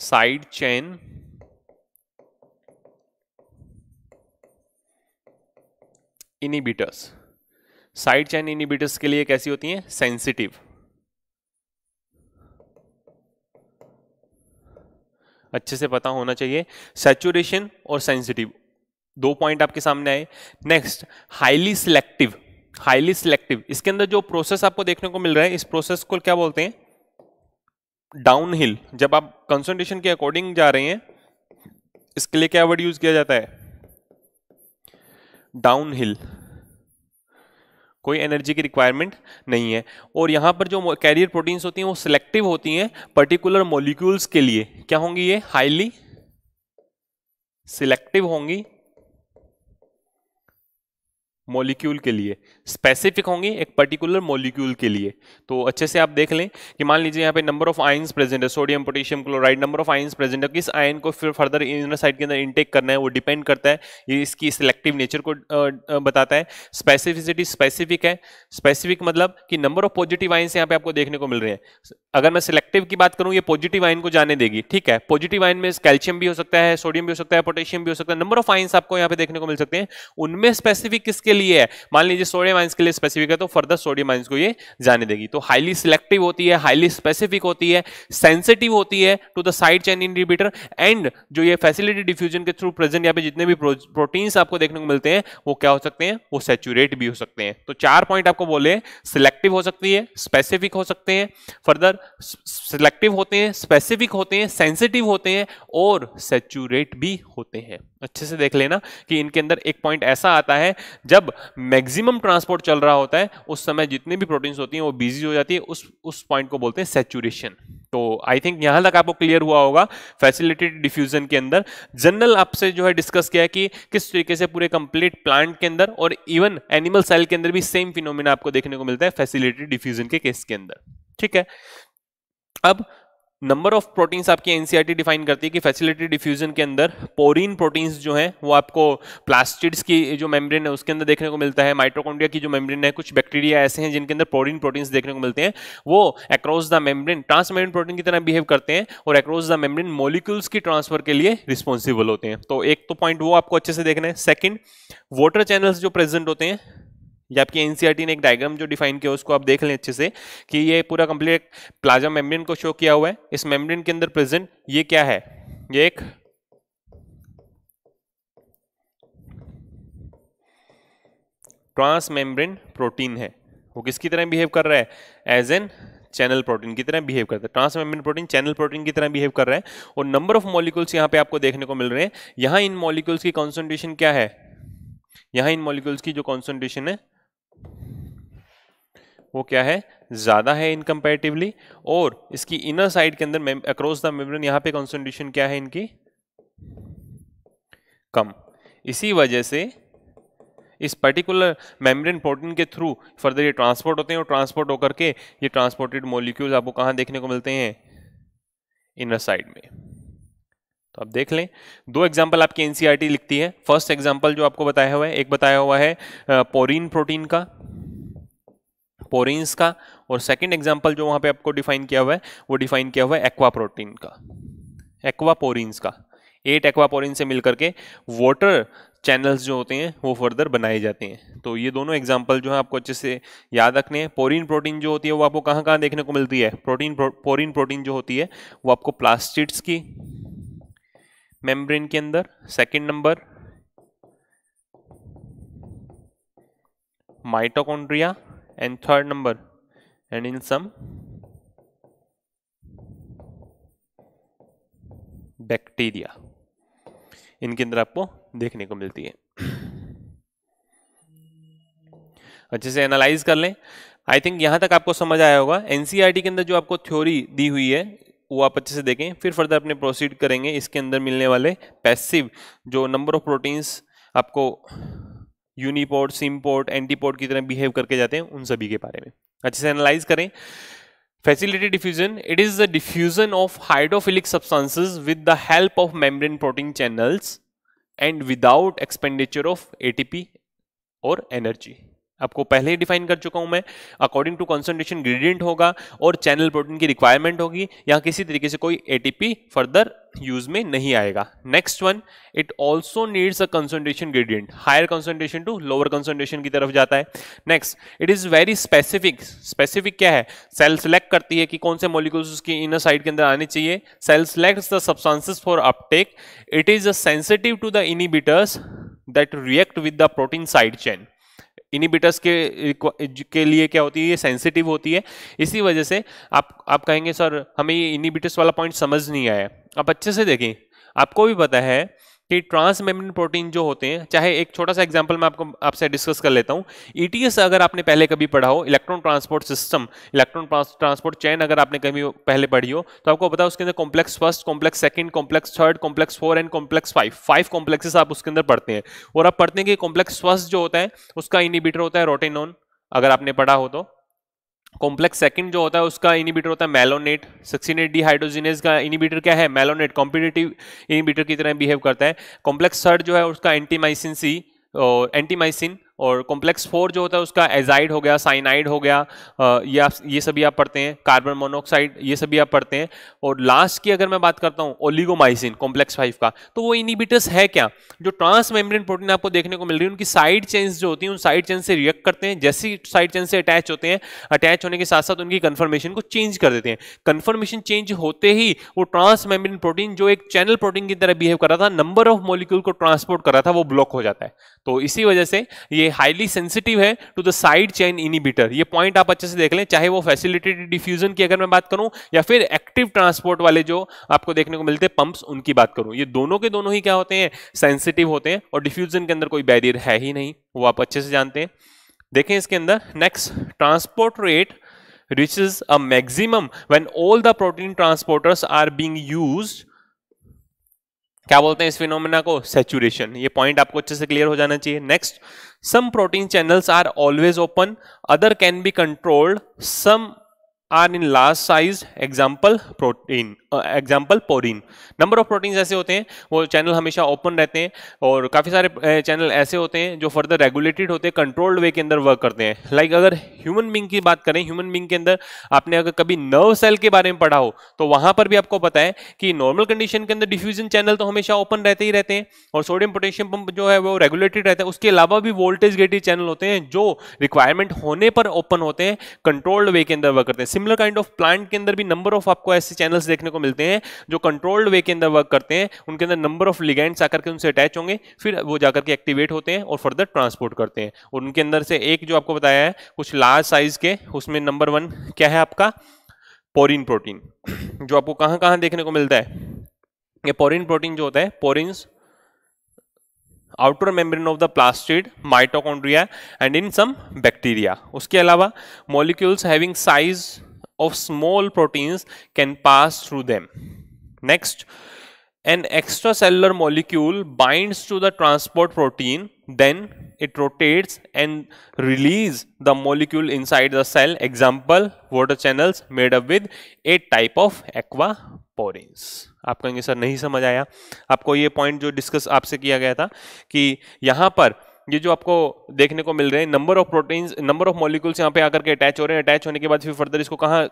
Speaker 1: side chain inhibitors side chain inhibitors के लिए कैसी होती हैं सेंसिटिव अच्छे से पता होना चाहिए सेचुरेशन और सेंसिटिव दो पॉइंट आपके सामने आए next highly selective highly selective इसके अंदर जो प्रोसेस आपको देखने को मिल रहा है इस प्रोसेस को क्या बोलते हैं डाउनहिल जब आप कंसंट्रेशन के अकॉर्डिंग जा रहे हैं इसके लिए क्या वर्ड यूज किया जाता है डाउनहिल कोई एनर्जी की रिक्वायरमेंट नहीं है और यहां पर जो कैरियर प्रोटीन्स होती हैं वो सिलेक्टिव होती हैं पर्टिकुलर मॉलिक्यूल्स के लिए क्या होंगी ये हाईली सिलेक्टिव होंगी मॉलिक्यूल के लिए स्पेसिफिक होंगी एक पर्टिकुलर मॉलिक्यूल के लिए तो अच्छे से आप देख लें कि मान लीजिए यहाँ पे नंबर ऑफ आयंस प्रेजेंट है sodium potassium chloride number of ions present है किस आयन को फिर फर्दर इनर साइड के अंदर इनटेक करना है वो डिपेंड करता है ये इसकी सिलेक्टिव नेचर को बताता है स्पेसिफिसिटी स्पेसिफिक है स्पेसिफिक मतलब कि नंबर ऑफ पॉजिटिव आयन्स यहाँ पे आपको देखने को मिल रहे हैं अगर मैं सिलेक्टिव की बात करूँ ये पॉजिटिव आयन को जाने देगी ठीक है पॉजिटिव आयन में कैल्शियम भी हो सकता है सोडियम भी हो सकता है पोटेशियम भी हो सकता है नंबर ऑफ आइंस आपको यहाँ पे देखने को मिल सकते हैं उनमें स्पेसिफिक किसके लिए है मान लीजिए सोडियम सोडियम आइंस के लिए स्पेसिफिक है तो फर्दर सोडियम आइंस को ये जाने देगी तो हाईली सिलेक्टिव होती है हाईली स्पेसिफिक होती है सेंसिटिव होती है to the side chain inhibitor and जो ये फैसिलिटी डिफ्यूजन के थ्रू प्रेजेंट यहाँ पे जितने भी प्रोटीन्स आपको देखने को मिलते हैं वो क्या हो सकते हैं वो सेचुरेट भी हो सकते हैं तो चार पॉइंट आपको बोले सिलेक्टिव हो सकती है स्पेसिफिक हो सकते हैं फर्दर सिलेक्टिव होते हैं स्पेसिफिक होते हैं सेंसिटिव होते हैं और सेचुरेट भी होते हैं अच्छे से देख लेना कि इनके अंदर एक पॉइंट ऐसा आता है जब मैक्सिमम ट्रांस ट्रांसपोर्ट चल रहा होता है उस समय जितने भी प्रोटीन्स होती हैं वो बिजी हो जाती है उस उस पॉइंट को बोलते हैं सेचुरेशन तो आई थिंक यहाँ तक आपको क्लियर हुआ होगा फैसिलिटेड डिफ्यूजन के अंदर जनरल आपसे जो है डिस्कस किया कि किस तरीके से पूरे कंप्लीट प्लांट के अंदर और इवन एनिमल सेल के अंदर भी सेम फिनोमिना आपको देखने को मिलता है फैसिलिटेड डिफ्यूजन के केस के अंदर ठीक है अब नंबर ऑफ प्रोटीन्स आपकी एनसीईआरटी डिफाइन e करती है कि फैसिलिटी डिफ्यूजन के अंदर पोरीन प्रोटीन्स जो हैं वो आपको प्लास्टिड्स की जो मेम्ब्रेन है उसके अंदर देखने को मिलता है माइट्रोकोंडिया की जो मेम्ब्रेन है कुछ बैक्टीरिया ऐसे हैं जिनके अंदर पोरिन प्रोटीन्स देखने को मिलते हैं वो across the membrane transmembrane protein की तरह बिहेव करते हैं और अक्रॉस द मेम्ब्रेन मोलिक्यूल्स की ट्रांसफर के लिए रिस्पॉन्सिबल होते हैं तो एक तो पॉइंट वो आपको अच्छे से देखना है सेकेंड वाटर चैनल्स जो प्रेजेंट होते हैं या आपकी एनसीईआरटी ने एक डायग्राम जो डिफाइन किया उसको आप देख लें अच्छे से कि ये पूरा कंप्लीट प्लाज्मा मेम्ब्रेन को शो किया हुआ है इस मेम्ब्रेन के अंदर प्रेजेंट ये क्या है ये एक मेम्ब्रेन प्रोटीन है वो किसकी तरह बिहेव कर रहा है एज एन चैनल प्रोटीन की तरह बिहेव करता है मेम्ब्रेन प्रोटीन चैनल प्रोटीन की तरह बिहेव कर रहा है और नंबर ऑफ मॉलिक्यूल्स यहाँ पे आपको देखने को मिल रहे हैं यहाँ इन मॉलिक्यूल्स की कॉन्सेंट्रेशन क्या है यहाँ इन मॉलिक्यूल्स की जो कॉन्सेंट्रेशन है वो क्या है ज़्यादा है इन और इसकी इनर साइड के अंदर अक्रॉस द मेम्ब्रेन यहां पे कॉन्सेंट्रेशन क्या है इनकी कम इसी वजह से इस पर्टिकुलर मेम्ब्रेन प्रोटीन के थ्रू फर्दर ये ट्रांसपोर्ट होते हैं और ट्रांसपोर्ट होकर के ये ट्रांसपोर्टेड मोलिक्यूल आपको कहां देखने को मिलते हैं इनर साइड में तो आप देख लें दो एग्जाम्पल आपकी एनसीईआरटी e लिखती है फर्स्ट एग्जाम्पल जो आपको बताया हुआ है एक बताया हुआ है पोरिन प्रोटीन का पोरिन्स का और सेकंड एग्जाम्पल जो वहां पे आपको डिफाइन किया हुआ है वो डिफाइन किया हुआ है एक्वा प्रोटीन का एक्वा पोरिन्स का एट एक्वा पोरिन से मिलकर के वॉटर चैनल्स जो होते हैं वो फर्दर बनाए जाते हैं तो ये दोनों एग्जाम्पल जो है आपको अच्छे से याद रखने हैं पोरिन प्रोटीन जो होती है वो आपको कहाँ कहाँ देखने को मिलती है प्रोटीन प्रो, पोरिन प्रोटीन जो होती है वो आपको प्लास्टिड्स की मेम्ब्रेन के अंदर second number mitochondria and third number and in some bacteria इनके अंदर आपको देखने को मिलती है अच्छे से एनालाइज कर लें आई थिंक यहां तक आपको समझ आया होगा एनसीईआरटी e के अंदर जो आपको थ्योरी दी हुई है वो आप अच्छे से देखें फिर फर्दर अपने प्रोसीड करेंगे इसके अंदर मिलने वाले पैसिव जो नंबर ऑफ प्रोटीन्स आपको यूनिपोर्ट सिमपोर्ट एंटीपोर्ट की तरह बिहेव करके जाते हैं उन सभी के बारे में अच्छे से एनालाइज करें facility diffusion it is the diffusion of hydrophilic substances with the help of membrane protein channels and without expenditure of ATP और एनर्जी आपको पहले ही डिफाइन कर चुका हूं मैं अकॉर्डिंग टू कॉन्सेंट्रेशन ग्रेडियंट होगा और चैनल प्रोटीन की रिक्वायरमेंट होगी यहाँ किसी तरीके से कोई एटीपी फर्दर यूज में नहीं आएगा next one it also needs a concentration gradient higher concentration to lower concentration की तरफ जाता है next it is very specific specific क्या है सेल सेलेक्ट करती है कि कौन से मोलिकुल्स उसकी इनर साइड के अंदर आने चाहिए cell select the substances for uptake it is a sensitive to the inhibitors that react with the protein side chain inhibitors के के लिए क्या होती है ये सेंसिटिव होती है इसी वजह से आप आप कहेंगे सर हमें ये इनिबिटर्स वाला पॉइंट समझ नहीं आया आप अच्छे से देखें आपको भी पता है कि ट्रांसमेम्ब्रेन प्रोटीन जो होते हैं चाहे एक छोटा सा एग्जांपल मैं आपको आपसे डिस्कस कर लेता हूँ ईटीएस e अगर आपने पहले कभी पढ़ा हो electron transport system electron transport chain अगर आपने कभी पहले पढ़ी हो तो आपको पता है उसके अंदर complex first complex second complex third complex four and complex five five complexes आप उसके अंदर पढ़ते हैं और आप पढ़ते हैं कि कॉम्प्लेक्स फर्स्ट जो होता है उसका इनिबिटर होता है रोटेनोन अगर आपने पढ़ा हो तो कॉम्प्लेक्स सेकंड जो होता है उसका इनिबिटर होता है मेलोनेट सक्सीनेट हाइड्रोजीनेस का इनिबिटर क्या है मेलोनेट कॉम्पिटेटिव इनिबिटर की तरह बिहेव करता है कॉम्प्लेक्स थर्ड जो है उसका एंटीमाइसिन सी एंटीमाइसिन और कॉम्प्लेक्स फोर जो होता है उसका एजाइड हो गया साइनाइड हो गया ये आप ये सभी आप पढ़ते हैं कार्बन मोनोक्साइड ये सभी आप पढ़ते हैं और लास्ट की अगर मैं बात करता हूँ ओलिगोमाइसिन कॉम्प्लेक्स फाइव का तो वो इनिबिटर्स है क्या जो ट्रांस मेम्ब्रेन प्रोटीन आपको देखने को मिल रही है उनकी साइड चेंज जो होती है उन साइड चेंज से रिएक्ट करते हैं जैसे साइड चेंज से अटैच होते हैं अटैच होने के साथ साथ उनकी कन्फर्मेशन को चेंज कर देते हैं कन्फर्मेशन चेंज होते ही वो ट्रांस मेम्ब्रेन प्रोटीन जो एक चैनल प्रोटीन की तरह बिहेव कर रहा था नंबर ऑफ मोलिक्यूल को ट्रांसपोर्ट कर रहा था वो ब्लॉक हो जाता है तो इसी वजह से ये हाईली सेंसिटिव है to the side chain inhibitor ये पॉइंट आप अच्छे से देख लें चाहे वो फैसिलिटेटेड डिफ्यूजन की अगर मैं बात करूं या फिर एक्टिव ट्रांसपोर्ट वाले जो आपको देखने को मिलते हैं पंप्स उनकी बात करूं ये दोनों के दोनों ही क्या होते हैं सेंसिटिव होते हैं और डिफ्यूजन के अंदर कोई बैरियर है ही नहीं वो आप अच्छे से जानते हैं देखें इसके अंदर next transport rate reaches a maximum when all the protein transporters are being used क्या बोलते हैं इस फिनोमिना को सेचुरेशन ये पॉइंट आपको अच्छे से क्लियर हो जाना चाहिए next some protein channels are always open other can be controlled some are in large size example protein example porin number of proteins ऐसे होते हैं वो चैनल हमेशा ओपन रहते हैं और काफ़ी सारे चैनल ऐसे होते हैं जो फर्दर रेगुलेटेड होते हैं कंट्रोल्ड वे के अंदर वर्क करते हैं लाइक like अगर ह्यूमन बींग की बात करें ह्यूमन बींग के अंदर आपने अगर कभी नर्व सेल के बारे में पढ़ा हो तो वहाँ पर भी आपको पता है कि नॉर्मल कंडीशन के अंदर डिफ्यूजन चैनल तो हमेशा ओपन रहते ही रहते हैं और सोडियम पोटेशियम पंप जो है वो रेगुलेटेड रहता है उसके अलावा भी वोल्टेज गेटेड चैनल होते हैं जो रिक्वायरमेंट होने पर ओपन होते हैं कंट्रोल्ड वे के अंदर वर्क करते हैं सिमिलर काइंड ऑफ प्लांट के अंदर भी नंबर ऑफ आपको ऐसे चैनल्स देखने को मिलते हैं जो कंट्रोल्ड वे के अंदर वर्क करते हैं उनके अंदर नंबर ऑफ लिगेंट्स आकर के उनसे अटैच होंगे फिर वो जाकर के एक्टिवेट होते हैं और फर्दर ट्रांसपोर्ट करते हैं और उनके अंदर से एक जो आपको बताया है कुछ लार्ज साइज के उसमें नंबर वन क्या है आपका पोरिन प्रोटीन जो आपको कहाँ कहाँ देखने को मिलता है ये पोरिन प्रोटीन जो होता है porins outer membrane of the plastid mitochondria and in some bacteria उसके अलावा molecules having size of small proteins can pass through them. Next, an extracellular molecule binds to the transport protein, then it rotates and release the molecule inside the cell. Example, water channels made up with a type of aqua porins आप कहेंगे sir नहीं समझ आया आपको ये point जो discuss आपसे किया गया था कि यहाँ पर ये जो आपको देखने को मिल रहे हैं number of proteins number of molecules यहाँ पे आकर के अटैच हो रहे हैं अटैच होने के बाद फिर फर्दर इसको कहाँ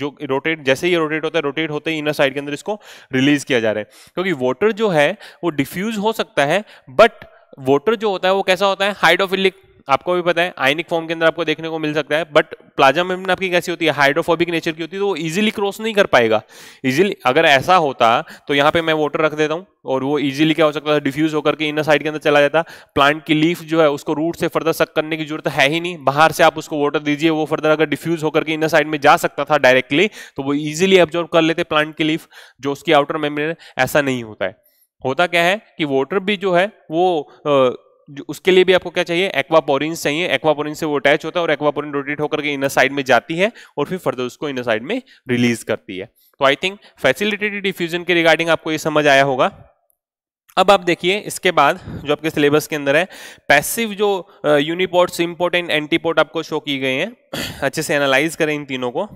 Speaker 1: जो रोटेट जैसे ही रोटेट होता है रोटेट होते ही इनर साइड के अंदर इसको रिलीज किया जा रहा है क्योंकि वाटर जो है वो डिफ्यूज हो सकता है बट वाटर जो होता है वो कैसा होता है हाइड्रोफिलिक आपको भी पता है आयनिक फॉर्म के अंदर आपको देखने को मिल सकता है बट प्लाज्मा मेम्ब्रेन आपकी कैसी होती है हाइड्रोफोबिक नेचर की होती है तो वो इजीली क्रॉस नहीं कर पाएगा इजीली अगर ऐसा होता तो यहाँ पे मैं वाटर रख देता हूँ और वो इजीली क्या हो सकता था डिफ्यूज होकर के इनर साइड के अंदर चला जाता प्लांट की लीफ जो है उसको रूट से फर्दर सक करने की जरूरत है ही नहीं बाहर से आप उसको वाटर दीजिए वो फर्दर अगर डिफ्यूज होकर के इनर साइड में जा सकता था डायरेक्टली तो वो ईजिली एब्जॉर्व कर लेते प्लांट की लीफ जो उसकी आउटर मेम्ब्रेन ऐसा नहीं होता है होता क्या है कि वाटर भी जो है वो उसके लिए भी आपको क्या चाहिए एक्वापोरिन चाहिए एक्वापोरिन से वो अटैच होता है और एक्वापोरिन रोटेट होकर के इनर साइड में जाती है और फिर फर्दर उसको इनर साइड में रिलीज करती है तो आई थिंक फैसिलिटेटेड डिफ्यूजन के रिगार्डिंग आपको ये समझ आया होगा अब आप देखिए इसके बाद जो आपके सिलेबस के अंदर है पैसिव जो यूनिपोर्ट स्विमपोर्ट एंड एंटीपोर्ट आपको शो की गए हैं अच्छे से एनालाइज करें इन तीनों को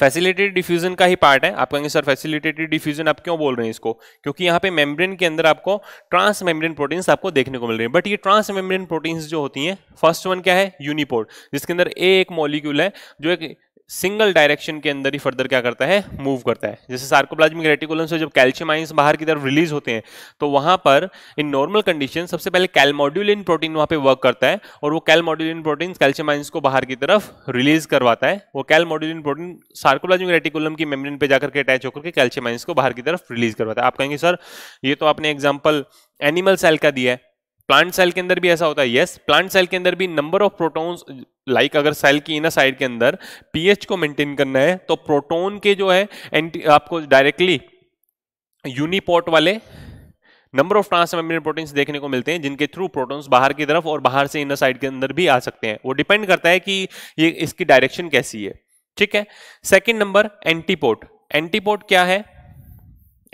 Speaker 1: फैसिलिटेटेड डिफ्यूजन का ही पार्ट है आप कहेंगे सर फैसिलिटेटेड डिफ्यूजन आप क्यों बोल रहे हैं इसको क्योंकि यहाँ पे मेम्ब्रेन के अंदर आपको ट्रांस मेम्ब्रेन प्रोटीन्स आपको देखने को मिल रही है बट ये ट्रांस मेम्ब्रेन प्रोटीन्स जो होती हैं फर्स्ट वन क्या है यूनिपोर्ट जिसके अंदर ए एक मॉलिक्यूल है जो एक सिंगल डायरेक्शन के अंदर ही फर्दर क्या करता है मूव करता है जैसे सार्कोप्लाज्मिक रेटिकुलम से जब कैल्शियम आइंस बाहर की तरफ रिलीज होते हैं तो वहां पर इन नॉर्मल कंडीशन सबसे पहले कैलमोड्यूलिन प्रोटीन वहां पे वर्क करता है और वो कैलमोड्यूलिन प्रोटीन कैल्शियम आइंस को बाहर की तरफ रिलीज करवाता है वो कैलमोड्यूलिन प्रोटीन सार्कोप्लाज्मिक रेटिकुलम की मेमरिन पे जाकर के अटैच होकर के कैल्शियम आइंस को बाहर की तरफ रिलीज करवाता है आप कहेंगे सर ये तो आपने एग्जाम्पल एनिमल सेल का दिया है प्लांट सेल के अंदर भी ऐसा होता है यस प्लांट सेल के अंदर भी नंबर ऑफ प्रोटॉन्स लाइक अगर सेल की इनर साइड के अंदर पीएच को मेंटेन करना है तो प्रोटॉन के जो है एंटी आपको डायरेक्टली यूनिपोर्ट वाले नंबर ऑफ मेम्ब्रेन प्रोटीन्स देखने को मिलते हैं जिनके थ्रू प्रोटॉन्स बाहर की तरफ और बाहर से इनर साइड के अंदर भी आ सकते हैं वो डिपेंड करता है कि ये इसकी डायरेक्शन कैसी है ठीक है सेकेंड नंबर एंटीपोर्ट एंटीपोर्ट क्या है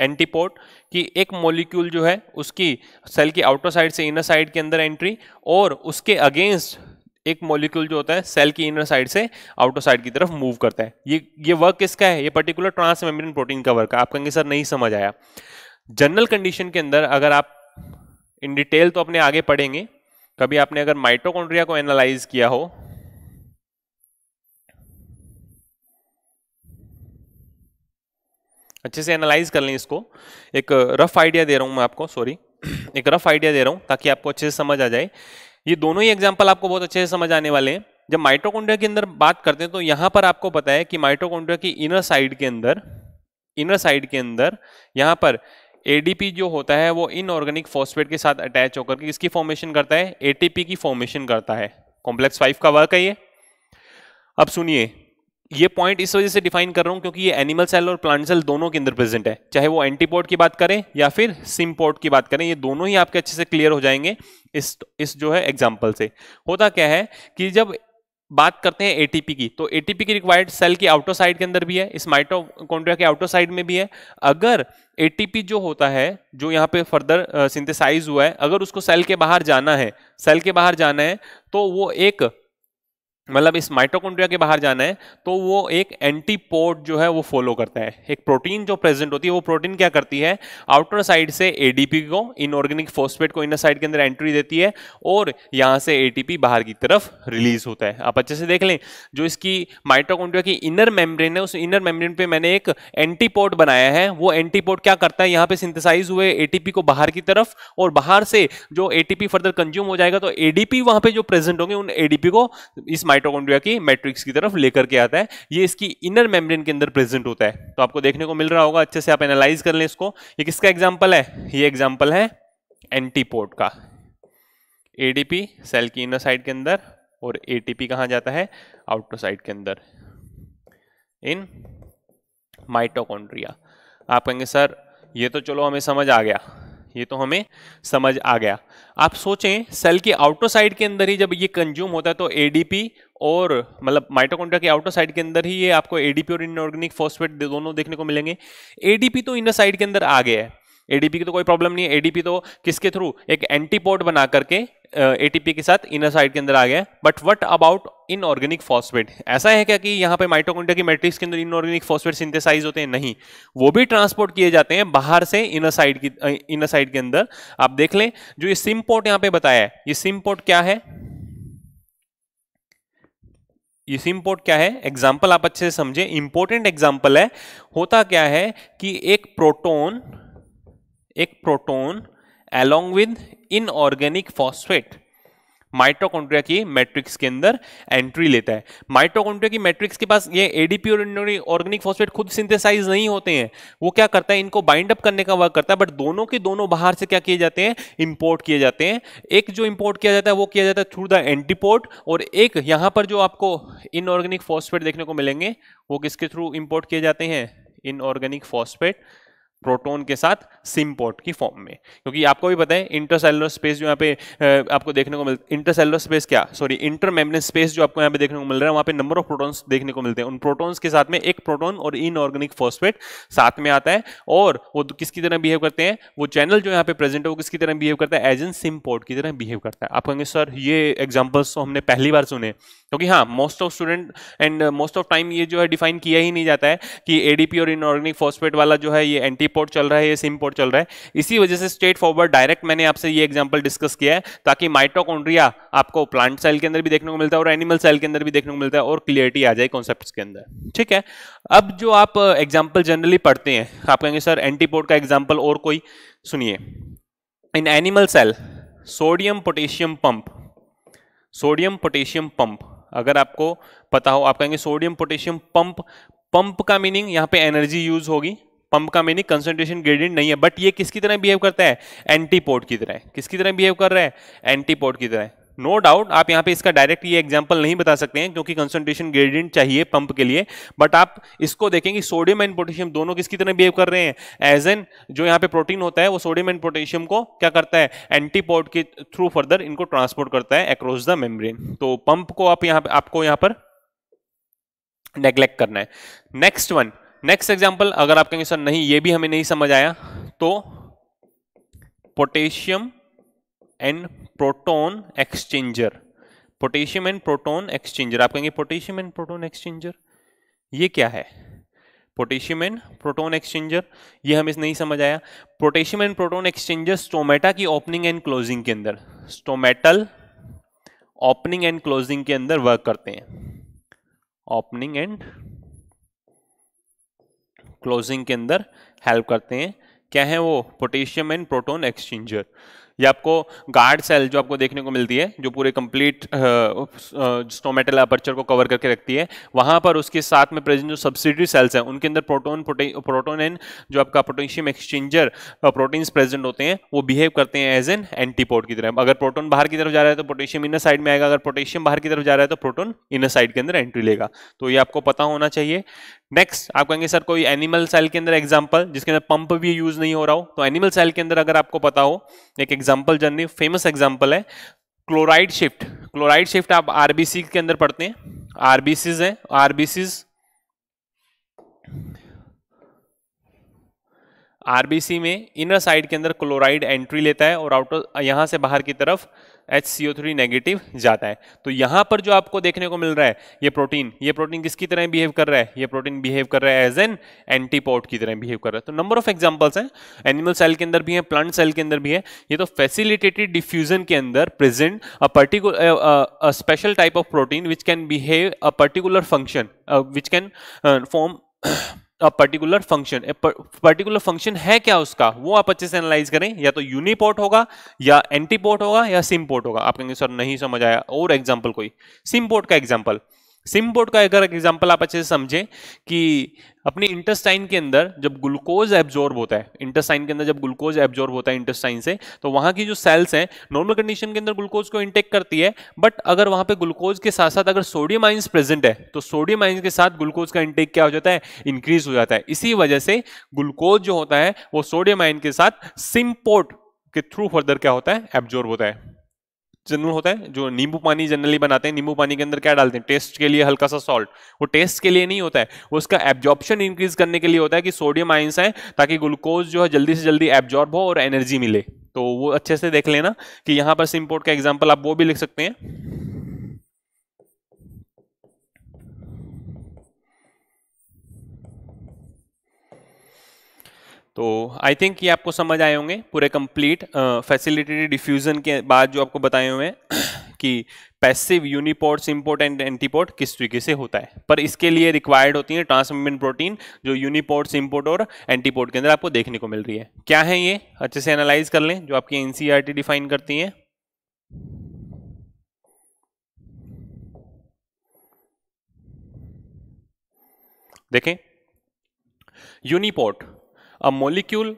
Speaker 1: एंटीपोर्ट कि एक मॉलिक्यूल जो है उसकी सेल की आउटर साइड से इनर साइड के अंदर एंट्री और उसके अगेंस्ट एक मॉलिक्यूल जो होता है सेल की इनर साइड से आउटर साइड की तरफ मूव करता है ये ये वर्क किसका है ये पर्टिकुलर ट्रांसमेम्ब्रेन प्रोटीन का वर्क है आप कहेंगे सर नहीं समझ आया जनरल कंडीशन के अंदर अगर आप इन डिटेल तो अपने आगे पढ़ेंगे कभी आपने अगर माइटोकॉन्ड्रिया को एनालाइज किया हो अच्छे से एनालाइज कर लें इसको एक रफ uh, आइडिया दे रहा हूँ मैं आपको सॉरी एक रफ आइडिया दे रहा हूँ ताकि आपको अच्छे से समझ आ जाए ये दोनों ही एग्जाम्पल आपको बहुत अच्छे से समझ आने वाले हैं जब माइट्रोकोन्ड्रिया के अंदर बात करते हैं तो यहाँ पर आपको पता है कि माइट्रोकोन्ड्रिया की इनर साइड के अंदर इनर साइड के अंदर यहाँ पर एडीपी जो होता है वो इनऑर्गेनिक फॉस्फेट के साथ अटैच होकर के इसकी फॉर्मेशन करता है एटीपी की फॉर्मेशन करता है कॉम्प्लेक्स फाइव का वर्क है ये अब सुनिए ये पॉइंट इस वजह से डिफाइन कर रहा हूं क्योंकि ये एनिमल सेल और प्लांट सेल दोनों के अंदर प्रेजेंट है चाहे वो एंटीपोर्ट की बात करें या फिर सिमपोर्ट की बात करें ये दोनों ही आपके अच्छे से क्लियर हो जाएंगे इस इस जो है एग्जाम्पल से होता क्या है कि जब बात करते हैं एटीपी की तो एटीपी की रिक्वायर्ड सेल की आउटर साइड के अंदर भी है इस माइटोकॉन्ड्रिया के आउटर साइड में भी है अगर एटीपी जो होता है जो यहाँ पे फर्दर सिंथेसाइज हुआ है अगर उसको सेल के बाहर जाना है सेल के बाहर जाना है तो वो एक मतलब इस माइटोकॉन्ड्रिया के बाहर जाना है तो वो एक एंटीपोर्ट जो है वो फॉलो करता है एक प्रोटीन जो प्रेजेंट होती है वो प्रोटीन क्या करती है आउटर साइड से एडीपी को इनऑर्गेनिक फोस्फेट को इनर साइड के अंदर एंट्री देती है और यहाँ से एटीपी बाहर की तरफ रिलीज होता है आप अच्छे से देख लें जो इसकी माइटोकॉन्ड्रिया की इनर मेम्ब्रेन है उस इनर मेम्ब्रेन पर मैंने एक एंटीपोर्ट बनाया है वो एंटीपोर्ट क्या करता है यहाँ पर सिंथेसाइज हुए पी को बाहर की तरफ और बाहर से जो पी फर्दर कंज्यूम हो जाएगा तो एडीपी वहाँ पर जो प्रेजेंट होंगे उन पी को इस माइटोकॉन्ड्रिया की मैट्रिक्स की तरफ लेकर के आता है ये इसकी इनर मेम्ब्रेन के अंदर प्रेजेंट होता है तो आपको देखने को मिल रहा होगा अच्छे से आप एनालाइज कर लें इसको ये किसका एग्जाम्पल है ये एग्जाम्पल है एंटीपोर्ट का ए सेल की इनर साइड के अंदर और ए टी जाता है आउटर साइड के अंदर इन माइटोकॉन्ड्रिया आप कहेंगे सर ये तो चलो हमें समझ आ गया ये तो हमें समझ आ गया आप सोचें सेल के आउटर साइड के अंदर ही जब ये कंज्यूम होता है तो एडीपी और मतलब माइटोकॉन्ड्रिया के आउटर साइड के अंदर ही ये आपको एडीपी और इनऑर्गेनिक फॉस्फेट दोनों देखने को मिलेंगे एडीपी तो इनर साइड के अंदर आ गया है एडीपी की तो कोई प्रॉब्लम नहीं है एडीपी तो किसके थ्रू एक एंटीपोर्ट बना करके एटीपी के साथ इनर साइड के अंदर आ गया but what about inorganic phosphate ऐसा है क्या कि यहाँ पे माइटोकॉन्ड्रिया की मैट्रिक्स के अंदर इनऑर्गेनिक फॉस्फेट सिंथेसाइज होते हैं नहीं वो भी ट्रांसपोर्ट किए जाते हैं बाहर से इनर साइड की इनर साइड के अंदर आप देख लें जो ये सिम पोर्ट यहाँ पे बताया है ये पोर्ट क्या है इस इम्पोर्ट क्या है एग्जाम्पल आप अच्छे से समझे इंपॉर्टेंट एग्जाम्पल है होता क्या है कि एक प्रोटोन एक proton along with inorganic phosphate mitochondria की मैट्रिक्स के अंदर एंट्री लेता है माइटोकॉन्ड्रिया की मैट्रिक्स के पास ये एडीपी और ऑर्गेनिक फॉस्फेट खुद सिंथेसाइज नहीं होते हैं वो क्या करता है इनको बाइंड अप करने का वर्क करता है बट दोनों के दोनों बाहर से क्या किए जाते हैं इंपोर्ट किए जाते हैं एक जो इंपोर्ट किया जाता है वो किया जाता है थ्रू द एंटीपोर्ट और एक यहाँ पर जो आपको इनऑर्गेनिक फॉस्फेट देखने को मिलेंगे वो किसके थ्रू इंपोर्ट किए जाते हैं इनऑर्गेनिक फॉस्फेट प्रोटॉन के साथ सिम्पोर्ट की फॉर्म में क्योंकि आपको भी पता है इंटरसेलुलर स्पेस जो यहाँ पे आपको देखने को मिलता है इंटरसेलुलर स्पेस क्या सॉरी इंटरमेमरेन स्पेस जो आपको यहाँ पे देखने को मिल रहा है वहाँ पे नंबर ऑफ प्रोटॉन्स देखने को मिलते हैं उन प्रोटॉन्स के साथ में एक प्रोटॉन और इनऑर्गेनिक फॉस्फेट साथ में आता है और वो किसकी तरह बिहेव करते हैं वो चैनल जो यहाँ पे प्रेजेंट है वो किसकी तरह बिहेव करता है एज एन सिम्पोर्ट की तरह बिहेव करता है आप कहेंगे सर ये एग्जाम्पल्स तो हमने पहली बार सुने क्योंकि हाँ most of student and most of time ये जो है डिफाइन किया ही नहीं जाता है कि एडीपी और इनऑर्गेनिक फॉस्फेट वाला जो है ये एंटी पोर्ट चल रहा है ये सिम पोर्ट चल रहा है इसी वजह से स्ट्रेट फॉरवर्ड डायरेक्ट मैंने आपसे ये एग्जाम्पल डिस्कस किया है ताकि माइटोकॉन्ड्रिया आपको प्लांट सेल के अंदर भी देखने को मिलता है और एनिमल सेल के अंदर भी देखने को मिलता है और क्लियरिटी आ जाए कॉन्सेप्ट के अंदर ठीक है अब जो आप एग्जाम्पल uh, जनरली पढ़ते हैं आप कहेंगे सर एंटीपोर्ट का एग्जाम्पल और कोई सुनिए in animal cell sodium potassium pump sodium potassium pump अगर आपको पता हो आप कहेंगे सोडियम पोटेशियम पंप पंप का मीनिंग यहां पे एनर्जी यूज होगी पंप का मीनिंग कंसेंट्रेशन ग्रेडियंट नहीं है बट ये किसकी तरह बिहेव करता है एंटीपोर्ट की तरह किसकी तरह बिहेव कर रहा है एंटीपोर्ट की तरह नो no डाउट आप यहाँ पे इसका डायरेक्ट ये एग्जाम्पल नहीं बता सकते हैं क्योंकि कंसंट्रेशन ग्रेडियंट चाहिए पंप के लिए बट आप इसको देखेंगे सोडियम एंड पोटेशियम दोनों किसकी तरह बिहेव कर रहे हैं एज एन जो यहाँ पे प्रोटीन होता है वो सोडियम एंड पोटेशियम को क्या करता है एंटीपोर्ट के थ्रू फर्दर इनको ट्रांसपोर्ट करता है अक्रॉस द मेम्ब्रेन तो पंप को आप यहाँ आपको यहाँ पर नेग्लेक्ट करना है नेक्स्ट वन नेक्स्ट एग्जाम्पल अगर आप कहेंगे सर नहीं ये भी हमें नहीं समझ आया तो potassium and proton exchanger potassium and proton exchanger आप कहेंगे पोटेशियम एंड प्रोटोन एक्सचेंजर ये क्या है पोटेशियम एंड प्रोटोन एक्सचेंजर ये हमें नहीं समझ आया potassium and proton exchanger stomata की ओपनिंग एंड क्लोजिंग के अंदर स्टोमेटल ओपनिंग एंड क्लोजिंग के अंदर वर्क करते हैं ओपनिंग एंड क्लोजिंग के अंदर हेल्प करते हैं क्या है वो पोटेशियम एंड प्रोटोन एक्सचेंजर ये आपको गार्ड सेल जो आपको देखने को मिलती है जो पूरे कंप्लीट स्टोमेटल अपर्चर को कवर करके रखती है वहाँ पर उसके साथ में प्रेजेंट जो सब्सिडी सेल्स हैं उनके अंदर प्रोटोन प्रोटोन एंड जो आपका पोटेशियम एक्सचेंजर प्रोटीन्स प्रेजेंट होते हैं वो बिहेव करते हैं एज एन एंटीपोड की तरफ अगर प्रोटोन बाहर की तरफ जा रहा है तो पोटेशियम इनर साइड में आएगा अगर पोटेशियम बाहर की तरफ जा रहा है तो प्रोटोन इनर साइड के अंदर एंट्री लेगा तो ये आपको पता होना चाहिए नेक्स्ट आप कहेंगे सर कोई एनिमल सेल के अंदर एग्जाम्पल जिसके अंदर पंप भी यूज नहीं हो रहा हो तो एनिमल सेल के अंदर अगर आपको पता हो एक एग्जाम्पल जर्नी फेमस एग्जाम्पल है क्लोराइड शिफ्ट क्लोराइड शिफ्ट आप आरबीसी के अंदर पढ़ते हैं आरबीसीज हैं आरबीसीज आरबीसी में इनर साइड के अंदर क्लोराइड एंट्री लेता है और आउटर यहां से बाहर की तरफ H C O three negative जाता है तो यहाँ पर जो आपको देखने को मिल रहा है ये प्रोटीन ये प्रोटीन किसकी तरह बिहेव कर रहा है ये प्रोटीन बिहेव कर रहा है एज एन एंटीपोट की तरह बिहेव कर रहा है तो नंबर ऑफ एग्जाम्पल्स हैं एनिमल सेल के अंदर भी है प्लांट सेल के अंदर भी है ये तो फैसिलिटेटेड डिफ्यूजन के अंदर present a particular special type of protein which can behave a particular function which can form a particular function particular function है क्या उसका वो आप अच्छे से एनालाइज करें या तो यूनिपोर्ट होगा या एंटीपोर्ट होगा या सिम पोर्ट होगा आप कहेंगे सर नहीं समझ आया और एग्जाम्पल कोई सिम पोर्ट का एग्जाम्पल सिम का अगर एग्जाम्पल आप अच्छे से समझें कि अपने इंटेस्टाइन के अंदर जब ग्लूकोज एब्जॉर्ब होता है इंटेस्टाइन के अंदर जब ग्लूकोज एब्जॉर्ब होता है इंटेस्टाइन से तो वहां की जो सेल्स हैं नॉर्मल कंडीशन के अंदर ग्लूकोज को इंटेक करती है बट अगर वहां पे ग्लूकोज तो के साथ साथ अगर सोडियम आइंस प्रेजेंट है तो सोडियम आइंस के साथ ग्लूकोज का इंटेक क्या हो जाता है इंक्रीज हो जाता है इसी वजह से ग्लूकोज जो होता है वो सोडियम आइन के साथ सिमपोर्ट के थ्रू फर्दर क्या होता है एब्जॉर्ब होता है जनरल होता है जो नींबू पानी जनरली बनाते हैं नींबू पानी के अंदर क्या डालते हैं टेस्ट के लिए हल्का सा सॉल्ट वो टेस्ट के लिए नहीं होता है उसका एब्जॉर्प्शन इंक्रीज करने के लिए होता है कि सोडियम आइंस आए ताकि ग्लूकोज जो है जल्दी से जल्दी एब्जॉर्ब हो और एनर्जी मिले तो वो अच्छे से देख लेना कि यहाँ पर सिम्पोर्ट का एग्जाम्पल आप वो भी लिख सकते हैं तो आई थिंक ये आपको समझ आए होंगे पूरे कंप्लीट फैसिलिटेटेड डिफ्यूज़न के बाद जो आपको बताए हुए हैं कि passive uniport symport and antiport किस तरीके से होता है पर इसके लिए रिक्वायर्ड होती है ट्रांसमेंट प्रोटीन जो यूनिपोर्ट सिम्पोर्ट और एंटीपोर्ट के अंदर आपको देखने को मिल रही है क्या है ये अच्छे से एनालाइज कर लें जो आपकी एन डिफाइन e करती है देखें uniport A molecule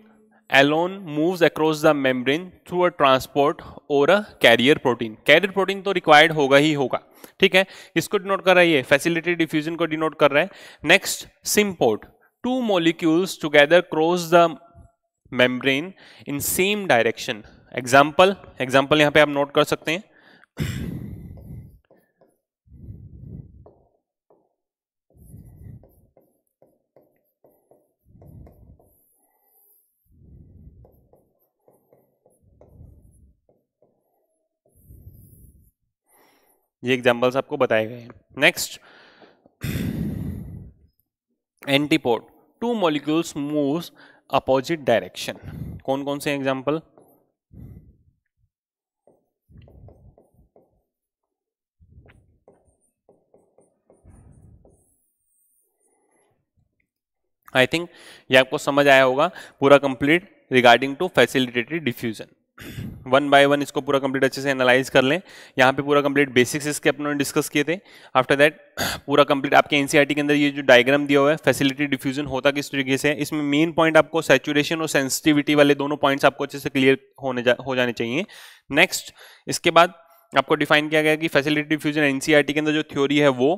Speaker 1: alone moves across the membrane through a transport or a carrier protein. Carrier protein तो required होगा ही होगा ठीक है इसको डिनोट कर रहा है ये फैसिलिटी डिफ्यूजन को डिनोट कर रहा है next symport two molecules together cross the membrane in same direction example example यहाँ पे आप नोट कर सकते हैं ये एग्जाम्पल्स आपको बताए गए हैं next antiport two molecules moves opposite direction कौन कौन से एग्जाम्पल आई थिंक ये आपको समझ आया होगा पूरा complete regarding to facilitated diffusion one by one इसको पूरा कंप्लीट अच्छे से एनालाइज कर लें यहाँ पे पूरा कंप्लीट बेसिक्स इसके अपनों ने डिस्कस किए थे आफ्टर दैट पूरा कंप्लीट आपके एनसीईआरटी e के अंदर ये जो डायग्राम दिया हुआ है फैसिलिटी डिफ्यूजन होता किस तरीके से इसमें मेन पॉइंट आपको सेचुरेशन और सेंसिटिविटी वाले दोनों पॉइंट्स आपको अच्छे से क्लियर होने जा, हो जाने चाहिए नेक्स्ट इसके बाद आपको डिफाइन किया गया कि फैसिलिटी डिफ्यूजन एन के अंदर जो थ्योरी है वो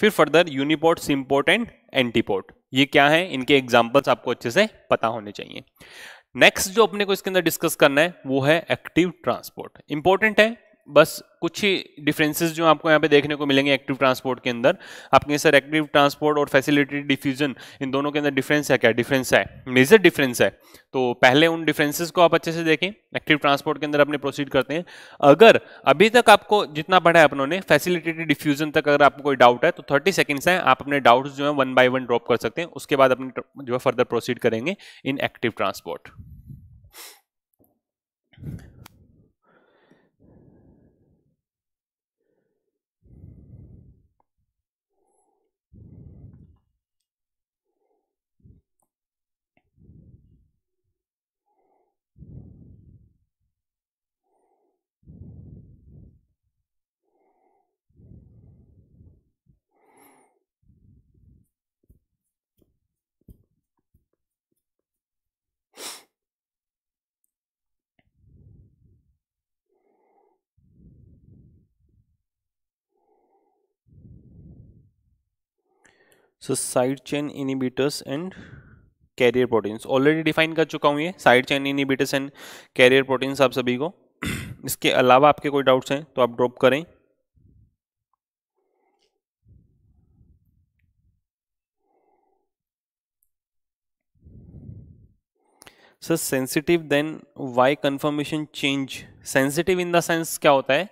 Speaker 1: फिर further uniport symport and antiport ये क्या है इनके एग्जाम्पल्स आपको अच्छे से पता होने चाहिए नेक्स्ट जो अपने को इसके अंदर डिस्कस करना है वो है एक्टिव ट्रांसपोर्ट इंपॉर्टेंट है बस कुछ ही डिफरेंसेस जो आपको यहाँ पे देखने को मिलेंगे एक्टिव ट्रांसपोर्ट के अंदर आपके सर एक्टिव ट्रांसपोर्ट और फैसिलिटी डिफ्यूजन इन दोनों के अंदर डिफरेंस है क्या डिफरेंस है मेजर डिफरेंस है तो पहले उन डिफरेंसेस को आप अच्छे से देखें एक्टिव ट्रांसपोर्ट के अंदर अपने प्रोसीड करते हैं अगर अभी तक आपको जितना पढ़ा है अपनों ने फैसिलिटेटेड डिफ्यूजन तक अगर आपको कोई डाउट है तो थर्टी सेकेंड्स हैं आप अपने डाउट्स जो है वन बाई वन ड्रॉप कर सकते हैं उसके बाद अपने जो है फर्दर प्रोसीड करेंगे in active transport so side chain inhibitors and carrier proteins already define कर चुका हूँ ये side chain inhibitors and carrier proteins आप सभी को इसके अलावा आपके कोई डाउट्स हैं तो आप ड्रॉप करें sir sensitive then why conformation change sensitive in the sense क्या होता है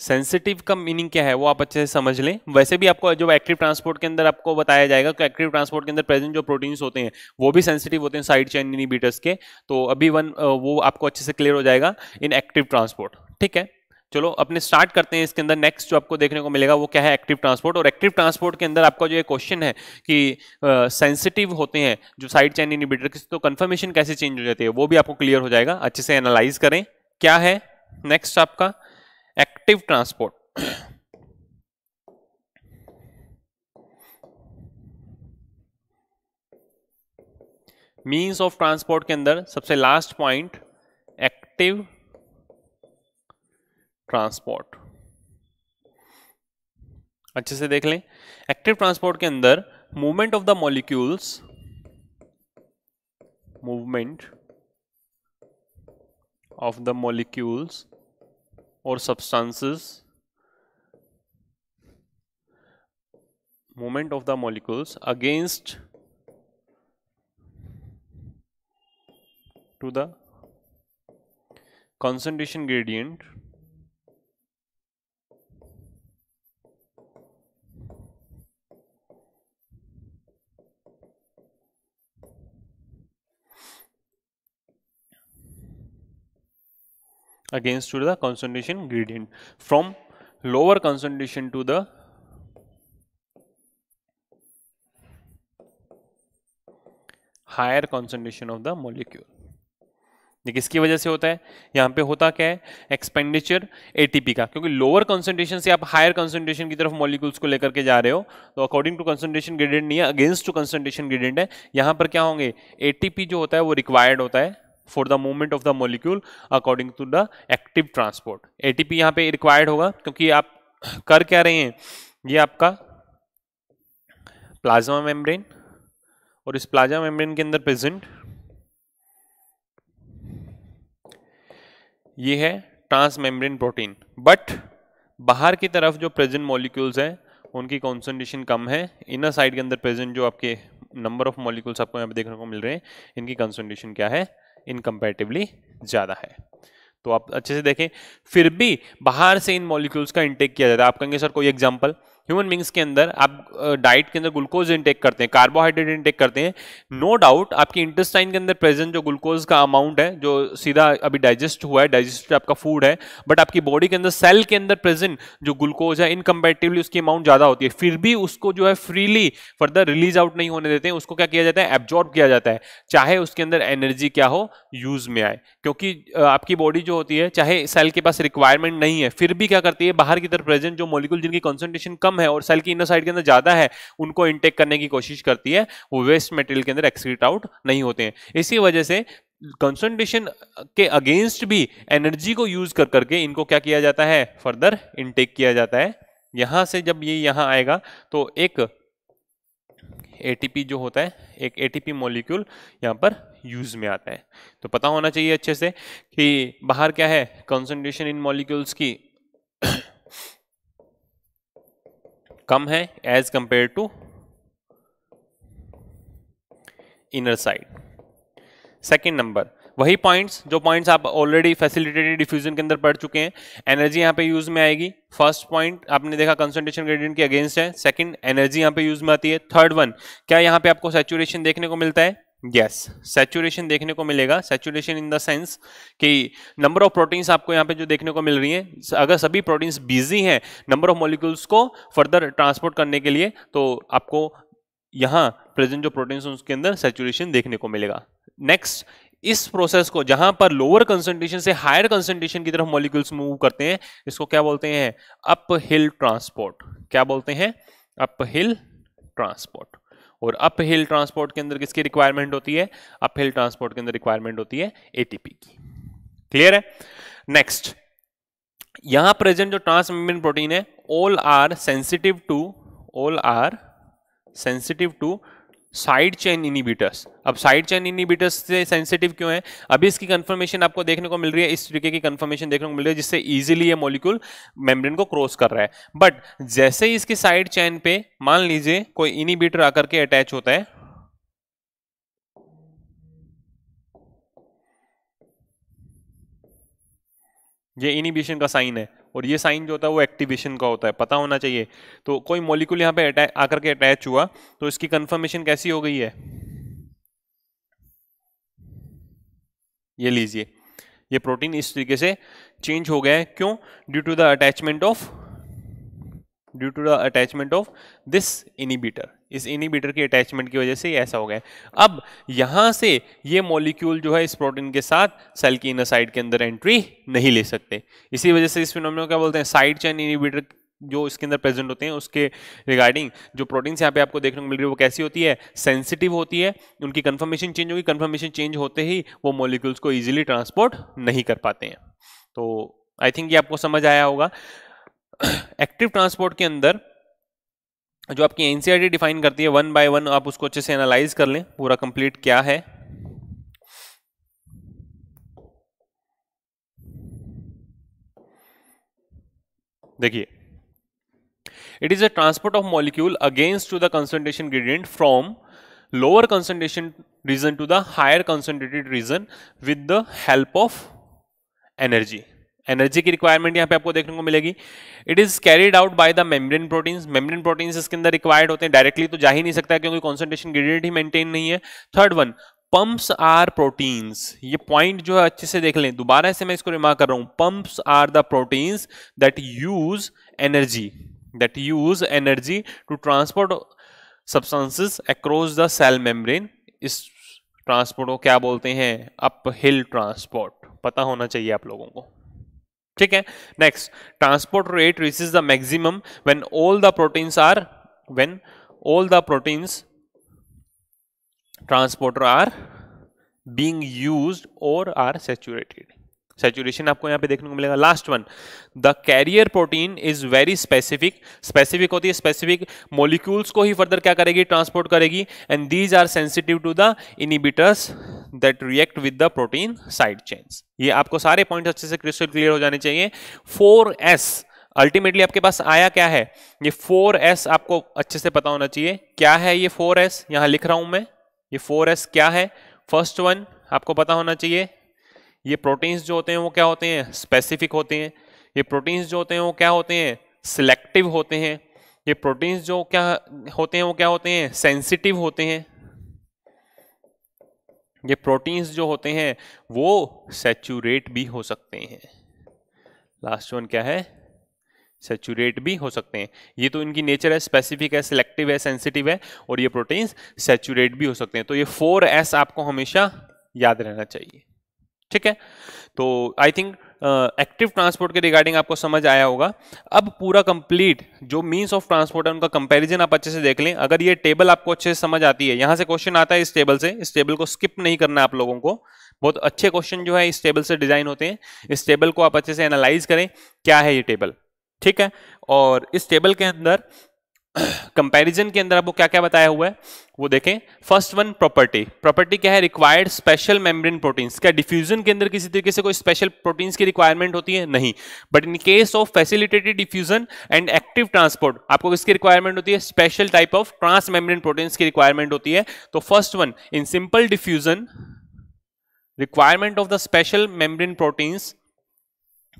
Speaker 1: सेंसिटिव का मीनिंग क्या है वो आप अच्छे से समझ लें वैसे भी आपको जो एक्टिव ट्रांसपोर्ट के अंदर आपको बताया जाएगा कि एक्टिव ट्रांसपोर्ट के अंदर प्रेजेंट जो प्रोटीन्स होते हैं वो भी सेंसिटिव होते हैं साइड चेन इनिबीटर्स के तो अभी वन वो आपको अच्छे से क्लियर हो जाएगा इन एक्टिव ट्रांसपोर्ट ठीक है चलो अपने स्टार्ट करते हैं इसके अंदर नेक्स्ट जो आपको देखने को मिलेगा वो क्या है एक्टिव ट्रांसपोर्ट और एक्टिव ट्रांसपोर्ट के अंदर आपका जो ये क्वेश्चन है कि सेंसिटिव uh, होते हैं जो साइड चैन इनिबीटर की तो कन्फर्मेशन कैसे चेंज हो जाती है वो भी आपको क्लियर हो जाएगा अच्छे से एनालाइज करें क्या है नेक्स्ट आपका active transport means of transport के अंदर सबसे लास्ट पॉइंट एक्टिव ट्रांसपोर्ट अच्छे से देख लें एक्टिव ट्रांसपोर्ट के अंदर movement of the molecules movement of the molecules or substances moment of the molecules against to the concentration gradient against to the concentration gradient from lower concentration to the higher concentration of the molecule किसकी वजह से होता है यहां पे होता क्या है एक्सपेंडिचर एटीपी का क्योंकि लोअर कंसेंट्रेशन से आप हायर कंसेंट्रेशन की तरफ मॉलिक्यूल्स को लेकर के जा रहे हो तो अकॉर्डिंग टू कंसेंट्रेशन ग्रेडियंट नहीं है अगेंस्ट टू कंसेंट्रेशन ग्रेडियंट है यहां पर क्या होंगे एटीपी जो होता है वो रिक्वायर्ड होता है for the movement of the molecule according to the active transport a ATP यहाँ पे रिक्वायर्ड होगा क्योंकि आप कर क्या रहे हैं ये आपका प्लाज्मा मेम्ब्रेन और इस प्लाज्मा मेम्ब्रेन के अंदर प्रेजेंट ये है ट्रांस मेम्ब्रेन प्रोटीन बट बाहर की तरफ जो प्रेजेंट मॉलिक्यूल्स हैं उनकी कॉन्सेंट्रेशन कम है इनर साइड के अंदर प्रेजेंट जो आपके नंबर ऑफ मॉलिक्यूल्स आपको यहाँ पे देखने को मिल रहे हैं इनकी कॉन्सेंट्रेशन क्या है इनकम्पेटिवली ज़्यादा है तो आप अच्छे से देखें फिर भी बाहर से इन मॉलिक्यूल्स का इंटेक किया जाता है आप कहेंगे सर कोई एग्जाम्पल ह्यूमन बींग्स के अंदर आप डाइट के अंदर ग्लूकोज इंटेक करते हैं कार्बोहाइड्रेट इंटेक करते हैं नो डाउट आपकी इंटेस्टाइन के अंदर प्रेजेंट जो ग्लूकोज का अमाउंट है जो सीधा अभी डाइजेस्ट हुआ है डाइजेस्ट आपका फूड है बट आपकी बॉडी के अंदर सेल के अंदर प्रेजेंट जो ग्लूकोज है इनकम्पेटिवली उसकी अमाउंट ज़्यादा होती है फिर भी उसको जो है फ्रीली फर्दर रिलीज आउट नहीं होने देते हैं उसको क्या किया जाता है एब्जॉर्ब किया जाता है चाहे उसके अंदर एनर्जी क्या हो यूज़ में आए क्योंकि आपकी बॉडी जो होती है चाहे सेल के पास रिक्वायरमेंट नहीं है फिर भी क्या करती है बाहर की तरफ प्रेजेंट जो मोलिकुल जिनकी कॉन्सेंट्रेशन कम है और सेल की इनर साइड के अंदर ज्यादा है उनको इंटेक करने की कोशिश करती है वो वेस्ट मटेरियल के अंदर एक्सक्रीट आउट नहीं होते हैं इसी वजह से कंसंट्रेशन के अगेंस्ट भी एनर्जी को यूज कर करके इनको क्या किया जाता है फर्दर इनटेक किया जाता है यहां से जब ये यहां आएगा तो एक एटीपी जो होता है एक एटीपी मॉलिक्यूल यहां पर यूज में आता है तो पता होना चाहिए अच्छे से कि बाहर क्या है कंसंट्रेशन इन मॉलिक्यूल्स की कम है as compare to inner side second number वही पॉइंट्स जो पॉइंट्स आप ऑलरेडी फैसिलिटेटेड डिफ्यूजन के अंदर पढ़ चुके हैं एनर्जी यहाँ पे यूज में आएगी फर्स्ट पॉइंट आपने देखा कंसंट्रेशन ग्रेडियंट के अगेंस्ट है सेकंड एनर्जी यहाँ पे यूज में आती है थर्ड वन क्या यहाँ पे आपको सेचुरेशन देखने को मिलता है यस सेचुरेशन देखने को मिलेगा सेचुरेशन इन द सेंस कि नंबर ऑफ प्रोटीन्स आपको यहाँ पे जो देखने को मिल रही हैं अगर सभी प्रोटीन्स बिजी हैं नंबर ऑफ मॉलिक्यूल्स को फर्दर ट्रांसपोर्ट करने के लिए तो आपको यहाँ प्रेजेंट जो प्रोटीन्स उसके अंदर सेचुरेशन देखने को मिलेगा नेक्स्ट इस प्रोसेस को जहां पर लोअर कंसेंट्रेशन से हायर कंसेंट्रेशन की तरफ मॉलिक्यूल्स मूव करते हैं इसको क्या बोलते हैं अप हिल ट्रांसपोर्ट क्या बोलते हैं अप हिल ट्रांसपोर्ट और अप हिल ट्रांसपोर्ट के अंदर किसकी रिक्वायरमेंट होती है अप हिल ट्रांसपोर्ट के अंदर रिक्वायरमेंट होती है एटीपी की क्लियर है नेक्स्ट यहां प्रेजेंट जो ट्रांसमेम्ब्रेन प्रोटीन है all are sensitive to all are sensitive to side chain inhibitors अब साइड चेन इनिबिटर्स से सेंसिटिव क्यों है अभी इसकी कंफर्मेशन आपको देखने को मिल रही है इस तरीके की कंफर्मेशन देखने को मिल रही है जिससे इजीली ये मॉलिक्यूल मेम्ब्रेन को क्रॉस कर रहा है बट जैसे ही इसकी साइड चेन पे मान लीजिए कोई इनिबिटर आकर के अटैच होता है ये इनिबिशन का साइन है और ये साइन जो होता है वो एक्टिवेशन का होता है पता होना चाहिए तो कोई मॉलिक्यूल यहाँ पे आकर के अटैच हुआ तो इसकी कंफर्मेशन कैसी हो गई है ये लीजिए ये प्रोटीन इस तरीके से चेंज हो गया है क्यों due to the attachment of due to the attachment of this inhibitor इस इनिबीटर के अटैचमेंट की वजह से ऐसा हो गया अब यहां से ये मॉलिक्यूल जो है इस प्रोटीन के साथ सेल की इनर साइड के अंदर एंट्री नहीं ले सकते इसी वजह से इस फिनोमिना क्या बोलते हैं साइड चैन इनिबीटर जो इसके अंदर प्रेजेंट होते हैं उसके रिगार्डिंग जो प्रोटीन्स यहाँ पे आपको देखने को मिल रही है वो कैसी होती है सेंसिटिव होती है उनकी कन्फर्मेशन चेंज होगी कन्फर्मेशन चेंज होते ही वो मॉलिक्यूल्स को ईजिली ट्रांसपोर्ट नहीं कर पाते हैं तो आई थिंक ये आपको समझ आया होगा एक्टिव ट्रांसपोर्ट के अंदर जो आपकी एनसीआरटी e डिफाइन करती है वन बाय वन आप उसको अच्छे से एनालाइज कर लें पूरा कंप्लीट क्या है देखिए it is a transport of molecule against to the concentration gradient from lower concentration region to the higher concentrated region with the help of energy energy की रिक्वायरमेंट यहाँ पे आपको देखने को मिलेगी it is carried out by the membrane proteins membrane proteins इसके अंदर required होते हैं डायरेक्टली तो जा ही नहीं सकता क्योंकि कॉन्सेंट्रेशन ग्रेडियंट ही मेंटेन नहीं है third one pumps are proteins ये पॉइंट जो है अच्छे से देख लें दोबारा से मैं इसको रिमार्क कर रहा हूं pumps are the proteins that use energy that use energy to transport substances across the cell membrane इस ट्रांसपोर्ट को क्या बोलते हैं अप हिल ट्रांसपोर्ट पता होना चाहिए आप लोगों को ठीक है next transport rate is the maximum when all the proteins are when all the proteins transporter are being use और आर सेचुरेटेड सेचुरेशन आपको यहाँ पे देखने को मिलेगा last one the carrier protein is very specific specific होती है specific molecules को ही फर्दर क्या करेगी ट्रांसपोर्ट करेगी and these are sensitive to the inhibitors that react with the protein side change ये आपको सारे पॉइंट अच्छे से क्रिस्टल क्लियर हो जाने चाहिए फोर एस अल्टीमेटली आपके पास आया क्या है ये 4S आपको अच्छे से पता होना चाहिए क्या है ये 4S यहाँ लिख रहा हूं मैं ये 4S क्या है फर्स्ट वन आपको पता होना चाहिए ये प्रोटीन्स जो होते हैं वो क्या होते हैं स्पेसिफिक होते हैं ये प्रोटीन्स जो होते हैं वो क्या होते हैं सिलेक्टिव होते हैं ये प्रोटीन्स जो क्या होते हैं वो क्या होते हैं सेंसिटिव होते हैं ये प्रोटीन्स जो होते हैं वो सेचूरेट भी हो सकते हैं लास्ट वन क्या है सेचूरेट भी हो सकते हैं ये तो इनकी नेचर है स्पेसिफिक है सिलेक्टिव है सेंसिटिव है और ये प्रोटीन्स सेचूरेट भी हो सकते हैं तो ये फोर एस आपको हमेशा याद रहना चाहिए ठीक है तो आई थिंक एक्टिव ट्रांसपोर्ट के रिगार्डिंग आपको समझ आया होगा अब पूरा कंप्लीट जो मीन्स ऑफ ट्रांसपोर्ट है उनका कंपैरिजन आप अच्छे से देख लें अगर ये टेबल आपको अच्छे से समझ आती है यहाँ से क्वेश्चन आता है इस टेबल से इस टेबल को स्किप नहीं करना आप लोगों को बहुत अच्छे क्वेश्चन जो है इस टेबल से डिजाइन होते हैं इस टेबल को आप अच्छे से एनालाइज करें क्या है ये टेबल ठीक है और इस टेबल के अंदर कंपैरिजन के अंदर आपको क्या क्या बताया हुआ है वो देखें फर्स्ट वन प्रॉपर्टी प्रॉपर्टी क्या है रिक्वायर्ड स्पेशल मेम्ब्रेन प्रोटीन्स क्या डिफ्यूजन के अंदर किसी तरीके से कोई स्पेशल प्रोटीन्स की रिक्वायरमेंट होती है नहीं but in case of facilitated diffusion and active transport आपको किसकी रिक्वायरमेंट होती है special type of transmembrane proteins की रिक्वायरमेंट होती है तो first one in simple diffusion requirement of the special membrane proteins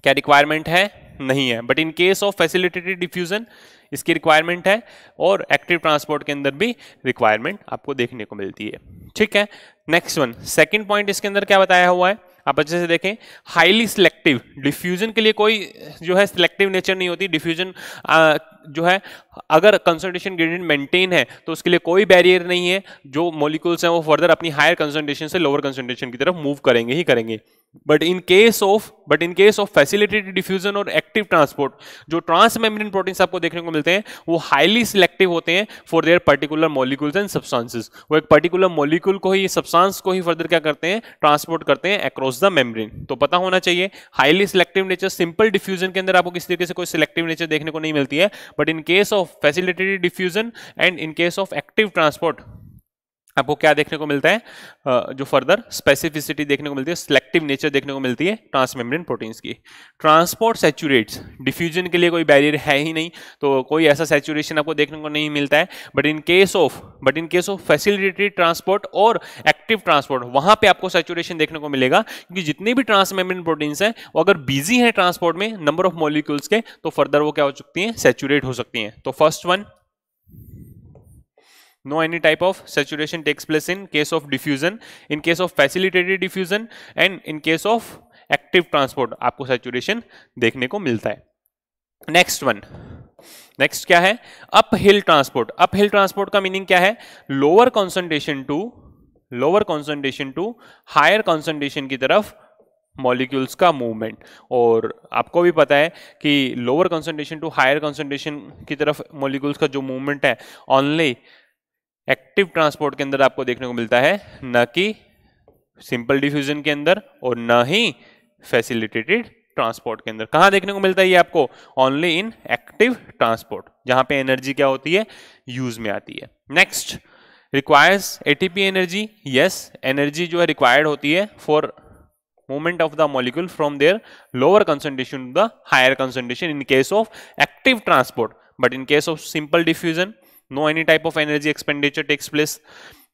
Speaker 1: क्या रिक्वायरमेंट है नहीं है but in case of facilitated diffusion इसकी रिक्वायरमेंट है और एक्टिव ट्रांसपोर्ट के अंदर भी रिक्वायरमेंट आपको देखने को मिलती है ठीक है नेक्स्ट वन सेकेंड पॉइंट इसके अंदर क्या बताया हुआ है आप अच्छे से देखें हाईली सिलेक्टिव डिफ्यूजन के लिए कोई जो है सिलेक्टिव नेचर नहीं होती डिफ्यूजन जो है अगर कंसनट्रेशन ग्रेडियंट मेंटेन है तो उसके लिए कोई बैरियर नहीं है जो मॉलिक्यूल्स हैं वो फर्दर अपनी हायर कंसनट्रेशन से लोअर कंसनट्रेशन की तरफ मूव करेंगे ही करेंगे but in case of but in case of facilitated diffusion और एक्टिव ट्रांसपोर्ट जो ट्रांसमेम्ब्रेन प्रोटीन्स आपको देखने को मिलते हैं वो हाईली सिलेक्टिव होते हैं for their particular molecules and substances वो एक पर्टिकुलर मॉलिक्यूल को ही सब्सटेंस को ही फर्दर क्या करते हैं ट्रांसपोर्ट करते हैं अक्रॉस द मेम्ब्रेन तो पता होना चाहिए highly selective nature simple diffusion के अंदर आपको किसी तरीके से कोई सिलेक्टिव नेचर देखने को नहीं मिलती है but in case of facilitated diffusion and in case of active transport आपको क्या देखने को मिलता है जो फर्दर स्पेसिफिसिटी देखने को मिलती है सिलेक्टिव नेचर देखने को मिलती है ट्रांसमेम्ब्रेन प्रोटीन्स की ट्रांसपोर्ट सेचुरेट्स डिफ्यूजन के लिए कोई बैरियर है ही नहीं तो कोई ऐसा सेचुरेशन आपको देखने को नहीं मिलता है but in case of but in case of facilitated transport और एक्टिव ट्रांसपोर्ट वहां पर आपको सेचुरेशन देखने को मिलेगा क्योंकि जितने भी ट्रांसमेम्ब्रेन प्रोटीन्स हैं वो अगर बिजी है ट्रांसपोर्ट में नंबर ऑफ मॉलिक्यूल्स के तो फर्दर वो क्या हो सकती हैं सेचुरेट हो सकती हैं तो first one no any type of saturation takes place in case of diffusion in case of facilitated diffusion and in case of active transport आपको सैचुरेशन देखने को मिलता है नेक्स्ट वन नेक्स्ट क्या है uphill transport uphill transport का meaning क्या है lower concentration to lower concentration to higher concentration की तरफ मॉलिक्यूल्स का मूवमेंट और आपको भी पता है कि lower concentration to higher concentration की तरफ मॉलिक्यूल्स का जो मूवमेंट है ऑनली एक्टिव ट्रांसपोर्ट के अंदर आपको देखने को मिलता है न कि सिंपल डिफ्यूजन के अंदर और न ही फैसिलिटेटेड ट्रांसपोर्ट के अंदर कहाँ देखने को मिलता है ये आपको ओनली इन एक्टिव ट्रांसपोर्ट जहां पे एनर्जी क्या होती है यूज में आती है next requires ATP energy yes energy जो है रिक्वायर्ड होती है for movement of the molecule from their lower concentration to the higher concentration in case of active transport but in case of simple diffusion no any type of energy expenditure takes place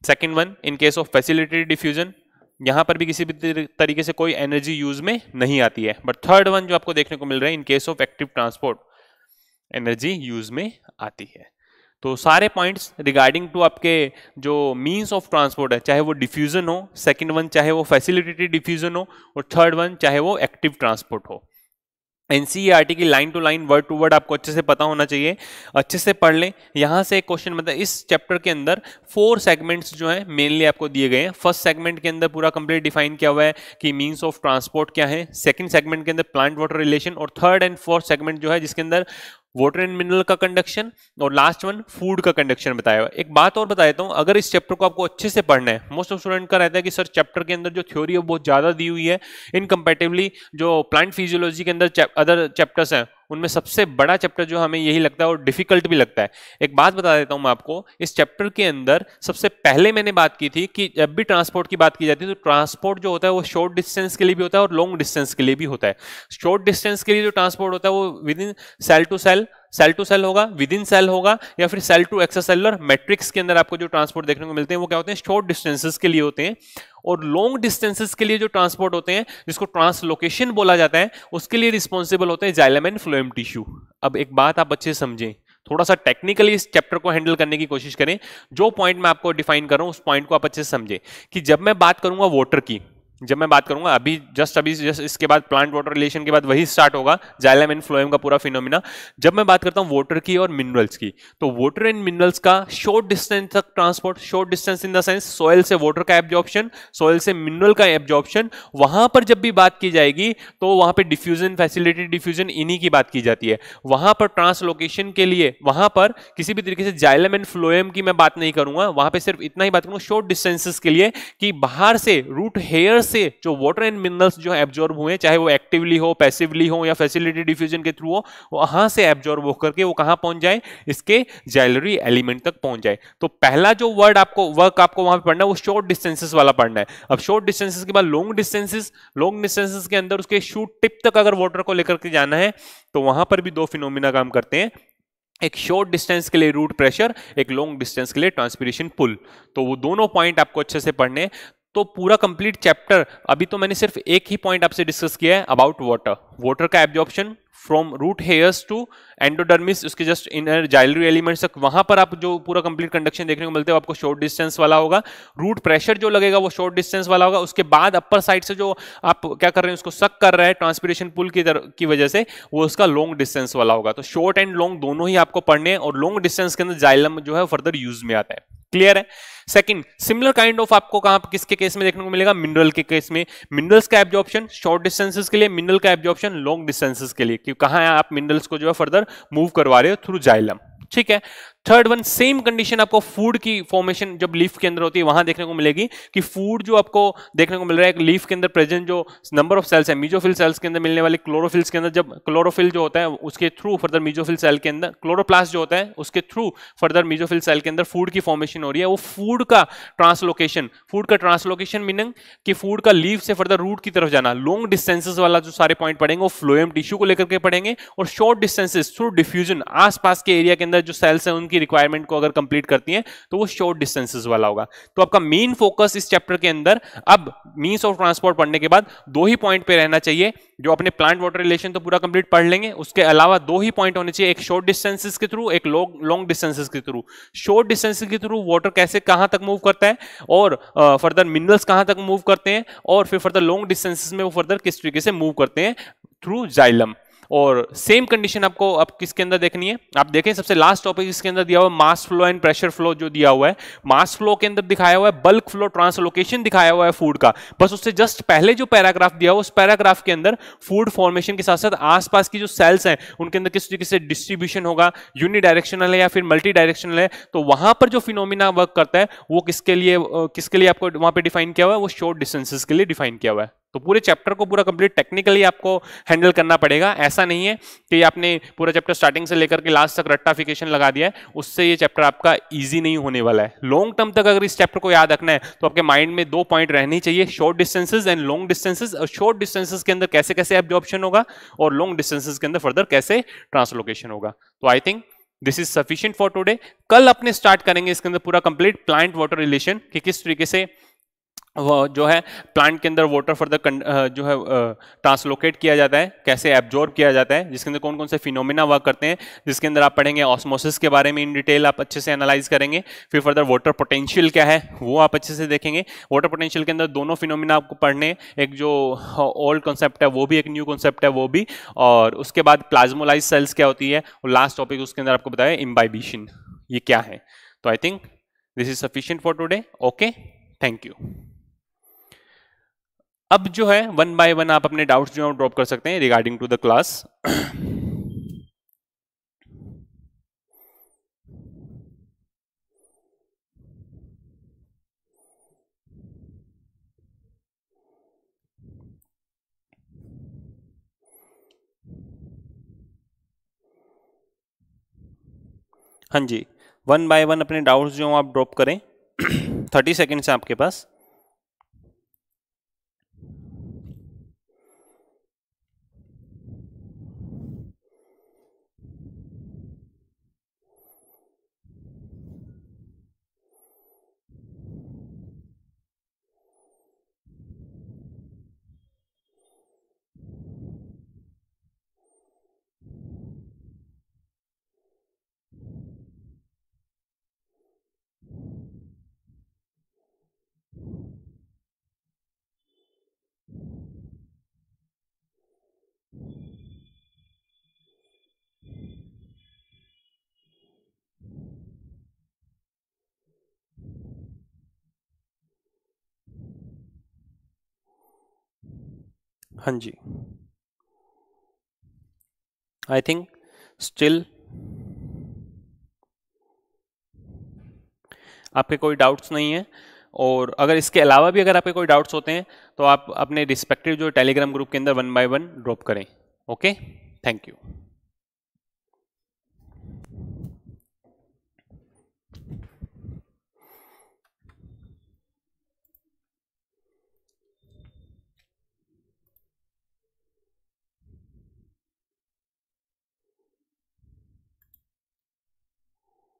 Speaker 1: second one in case of facilitated diffusion यहां पर भी किसी भी तरीके से कोई energy use में नहीं आती है बट थर्ड वन जो आपको देखने को मिल रहा है in case of active transport energy use में आती है तो सारे पॉइंट्स रिगार्डिंग टू आपके जो मीन्स ऑफ ट्रांसपोर्ट है चाहे वो डिफ्यूजन हो सेकंड वन चाहे वो फैसिलिटेटेड डिफ्यूजन हो और थर्ड वन चाहे वो एक्टिव ट्रांसपोर्ट हो एनसीईआरटी e की line to line word to word आपको अच्छे से पता होना चाहिए अच्छे से पढ़ लें यहाँ से एक क्वेश्चन मतलब इस चैप्टर के अंदर फोर सेगमेंट्स जो हैं मेनली आपको दिए गए हैं फर्स्ट सेगमेंट के अंदर पूरा कंप्लीट डिफाइन किया हुआ है कि मीन्स ऑफ ट्रांसपोर्ट क्या है सेकंड सेगमेंट के अंदर प्लांट वाटर रिलेशन और थर्ड एंड फोर्थ सेगमेंट जो है जिसके अंदर वाटर एंड मिनरल का कंडक्शन और लास्ट वन फूड का कंडक्शन बताया एक बात और बता देता हूँ अगर इस चैप्टर को आपको अच्छे से पढ़ना है मोस्ट ऑफ स्टूडेंट का रहता है कि सर चैप्टर के अंदर जो थ्योरी है बहुत ज़्यादा दी हुई है इन जो प्लांट फिजियोलॉजी के अंदर अदर चैप्टर्स हैं उनमें सबसे बड़ा चैप्टर जो हमें यही लगता है और डिफिकल्ट भी लगता है एक बात बता देता हूं मैं आपको इस चैप्टर के अंदर सबसे पहले मैंने बात की थी कि जब भी ट्रांसपोर्ट की बात की जाती है तो ट्रांसपोर्ट जो होता है वो शॉर्ट डिस्टेंस के लिए भी होता है और लॉन्ग डिस्टेंस के लिए भी होता है शॉर्ट डिस्टेंस के लिए जो ट्रांसपोर्ट होता है वो within cell to cell cell to cell होगा विद इन सेल होगा या फिर सेल टू सेलर मैट्रिक्स के अंदर आपको जो ट्रांसपोर्ट देखने को मिलते हैं वो क्या होते हैं शॉर्ट डिस्टेंसेस के लिए होते हैं और लॉन्ग डिस्टेंसेस के लिए जो ट्रांसपोर्ट होते हैं जिसको ट्रांसलोकेशन बोला जाता है उसके लिए रिस्पॉन्सिबल होते हैं जाइलम एंड फ्लोएम टिश्यू अब एक बात आप अच्छे समझें थोड़ा सा टेक्निकली इस चैप्टर को हैंडल करने की कोशिश करें जो पॉइंट मैं आपको डिफाइन कर रहा हूं उस पॉइंट को आप अच्छे से समझें कि जब मैं बात करूंगा वाटर की जब मैं बात करूंगा अभी जस्ट अभी जस्ट इसके बाद प्लांट वाटर रिलेशन के बाद वही स्टार्ट होगा जाइलम एंड फ्लोएम का पूरा फिनोमिना जब मैं बात करता हूँ वाटर की और मिनरल्स की तो वाटर एंड मिनरल्स का शॉर्ट डिस्टेंस तक transport short distance in the sense soil से वाटर का एब्जॉर्प्शन सॉयल से मिनरल का एब्जॉर्प्शन वहां पर जब भी बात की जाएगी तो वहां पर डिफ्यूजन फैसिलिटी डिफ्यूजन इन्हीं की बात की जाती है वहां पर ट्रांसलोकेशन के लिए वहां पर किसी भी तरीके से जाइलम एंड फ्लोएम की मैं बात नहीं करूंगा वहां पर सिर्फ इतना ही बात करूंगा शॉर्ट डिस्टेंसेस के लिए कि बाहर से रूट हेयर से जो वाटर एंड मिनरल्स जो एब्जॉर्ब हुए चाहे वो एक्टिवली हो पैसिवली हो या फैसिलिटी डिफ्यूजन के थ्रू हो वो वहां से एब्जॉर्ब होकर के वो कहां पहुंच जाए इसके जाइलरी एलिमेंट तक पहुंच जाए तो पहला जो वर्ड आपको वर्क आपको वहां पर पढ़ना है वो शॉर्ट डिस्टेंसेस वाला पढ़ना है अब शॉर्ट डिस्टेंसेस के बाद लॉन्ग डिस्टेंसेस लॉन्ग डिस्टेंसेस के अंदर उसके शूट टिप तक अगर वाटर को लेकर के जाना है तो वहां पर भी दो फिनोमिना काम करते हैं एक शॉर्ट डिस्टेंस के लिए रूट प्रेशर एक लॉन्ग डिस्टेंस के लिए ट्रांसपीरेशन पुल तो वो दोनों पॉइंट आपको अच्छे से पढ़ने तो पूरा कंप्लीट चैप्टर अभी तो मैंने सिर्फ एक ही पॉइंट आपसे डिस्कस किया है अबाउट वाटर वाटर का absorption from root hairs to endodermis उसके जस्ट इनर जाइलरी एलिमेंट्स तक वहां पर आप जो पूरा कंप्लीट कंडक्शन देखने को मिलते हो आपको शॉर्ट डिस्टेंस वाला होगा रूट प्रेशर जो लगेगा वो शॉर्ट डिस्टेंस वाला होगा उसके बाद अपर साइड से जो आप क्या कर रहे हैं उसको सक कर रहे हैं ट्रांसपिरेशन पुल की तरह की वजह से वो उसका लॉन्ग डिस्टेंस वाला होगा तो शॉर्ट एंड लॉन्ग दोनों ही आपको पढ़ने और लॉन्ग डिस्टेंस के अंदर जाइलम जो है फर्दर यूज में आता है क्लियर है सेकंड सिमिलर काइंड ऑफ आपको कहां किसके केस में देखने को मिलेगा मिनरल के केस में मिनरल्स का एब्जॉर्प्शन शॉर्ट डिस्टेंसेस के लिए मिनरल का एब्जॉर्प्शन लॉन्ग डिस्टेंसेस के लिए कि कहां आप मिनरल्स को जो है फर्दर मूव करवा रहे हो थ्रू जाइलम ठीक है थर्ड वन सेम कंडीशन आपको फूड की फॉर्मेशन जब लीफ के अंदर होती है वहां देखने को मिलेगी कि फूड जो आपको देखने को मिल रहा है लीफ के अंदर प्रेजेंट जो नंबर ऑफ सेल्स है मीजोफिल सेल्स के अंदर मिलने वाले क्लोरोफिल्स के अंदर जब क्लोरोफिल जो होता है उसके थ्रू फर्दर मीजोफिल सेल के अंदर क्लोरोप्लास्ट जो होता है उसके थ्रू फर्दर मीजोफिल सेल के अंदर फूड की फॉर्मेशन हो रही है वो फूड का ट्रांसलोकेशन फूड का ट्रांसलोकेशन मीनिंग कि फूड का लीव से फर्दर रूट की तरफ जाना लॉन्ग डिस्टेंसेज वाला जो सारे पॉइंट पड़ेंगे वो फ्लोएम टिश्यू को लेकर के पड़ेंगे और शॉर्ट डिस्टेंसेज थ्रू डिफ्यूजन आस के एरिया के अंदर जो सेल्स हैं उनकी की रिक्वायरमेंट को अगर कंप्लीट करती हैं तो वो शॉर्ट डिस्टेंसेज वाला होगा तो आपका मेन फोकस इस चैप्टर के अंदर अब मीन्स ऑफ ट्रांसपोर्ट पढ़ने के बाद दो ही पॉइंट पे रहना चाहिए जो अपने प्लांट वाटर रिलेशन तो पूरा कंप्लीट पढ़ लेंगे उसके अलावा दो ही पॉइंट होने चाहिए एक शॉर्ट डिस्टेंसेज के थ्रू एक लॉन्ग डिस्टेंसेज के थ्रू शॉर्ट डिस्टेंसेज के थ्रू वाटर कैसे कहां तक मूव करता है और फर्दर मिनरल्स कहां तक मूव करते हैं और फिर फर्दर लॉन्ग डिस्टेंसेज में वो फर्दर किस तरीके से मूव करते हैं थ्रू जाइलम और सेम कंडीशन आपको आप किसके अंदर देखनी है आप देखें सबसे लास्ट टॉपिक इसके अंदर दिया हुआ है mass flow and pressure flow जो दिया हुआ है मास फ्लो के अंदर दिखाया हुआ है बल्क फ्लो ट्रांसलोकेशन दिखाया हुआ है फूड का बस उससे जस्ट पहले जो पैराग्राफ दिया हुआ उस पैराग्राफ के अंदर फूड फॉर्मेशन के साथ साथ आसपास की जो सेल्स हैं उनके अंदर किस तरीके से डिस्ट्रीब्यूशन होगा यूनि डायरेक्शनल है या फिर मल्टी डायरेक्शनल है तो वहां पर जो फिनोमिना वर्क करता है वो किसके लिए किसके लिए आपको वहां पर डिफाइन किया हुआ है वो शॉर्ट डिस्टेंसेज के लिए डिफाइन किया हुआ है तो पूरे चैप्टर को पूरा कंप्लीट टेक्निकली आपको हैंडल करना पड़ेगा ऐसा नहीं है कि आपने पूरा चैप्टर स्टार्टिंग से लेकर के लास्ट तक रट्टाफिकेशन लगा दिया है उससे ये चैप्टर आपका ईजी नहीं होने वाला है लॉन्ग टर्म तक अगर इस चैप्टर को याद रखना है तो आपके माइंड में दो पॉइंट रहनी चाहिए short distances and long distances और शॉर्ट डिस्टेंसेज के अंदर कैसे कैसे एब्जॉर्प्शन होगा और लॉन्ग डिस्टेंसेज के अंदर फर्दर कैसे ट्रांसलोकेशन होगा तो I think this is sufficient for today कल अपने स्टार्ट करेंगे इसके अंदर पूरा कंप्लीट प्लांट वाटर रिलेशन कि किस तरीके से वो जो है प्लांट के अंदर वाटर फर्दर जो है ट्रांसलोकेट किया जाता है कैसे एब्जॉर्ब किया जाता है जिसके अंदर कौन कौन से फिनोमिना वर्क करते हैं जिसके अंदर आप पढ़ेंगे ऑस्मोसिस के बारे में इन डिटेल आप अच्छे से एनालाइज करेंगे फिर फर्दर वाटर पोटेंशियल क्या है वो आप अच्छे से देखेंगे वाटर पोटेंशियल के अंदर दोनों फिनोमिना आपको पढ़ने एक जो ओल्ड कॉन्सेप्ट है वो भी एक न्यू कॉन्सेप्ट है वो भी और उसके बाद प्लाज्मोलाइज सेल्स क्या होती है और लास्ट टॉपिक उसके अंदर आपको बताया इम्बाइबिशन ये क्या है तो I think this is sufficient for today okay thank you अब जो है वन बाय वन आप अपने डाउट्स जो है ड्रॉप कर सकते हैं रिगार्डिंग टू द क्लास हाँ जी वन बाय वन अपने डाउट्स जो आप ड्रॉप करें थर्टी सेकेंड्स हैं आपके पास हाँ जी आई थिंक स्टिल आपके कोई डाउट्स नहीं है और अगर इसके अलावा भी अगर आपके कोई डाउट्स होते हैं तो आप अपने रिस्पेक्टिव जो टेलीग्राम ग्रुप के अंदर वन बाय वन ड्रॉप करें ओके थैंक यू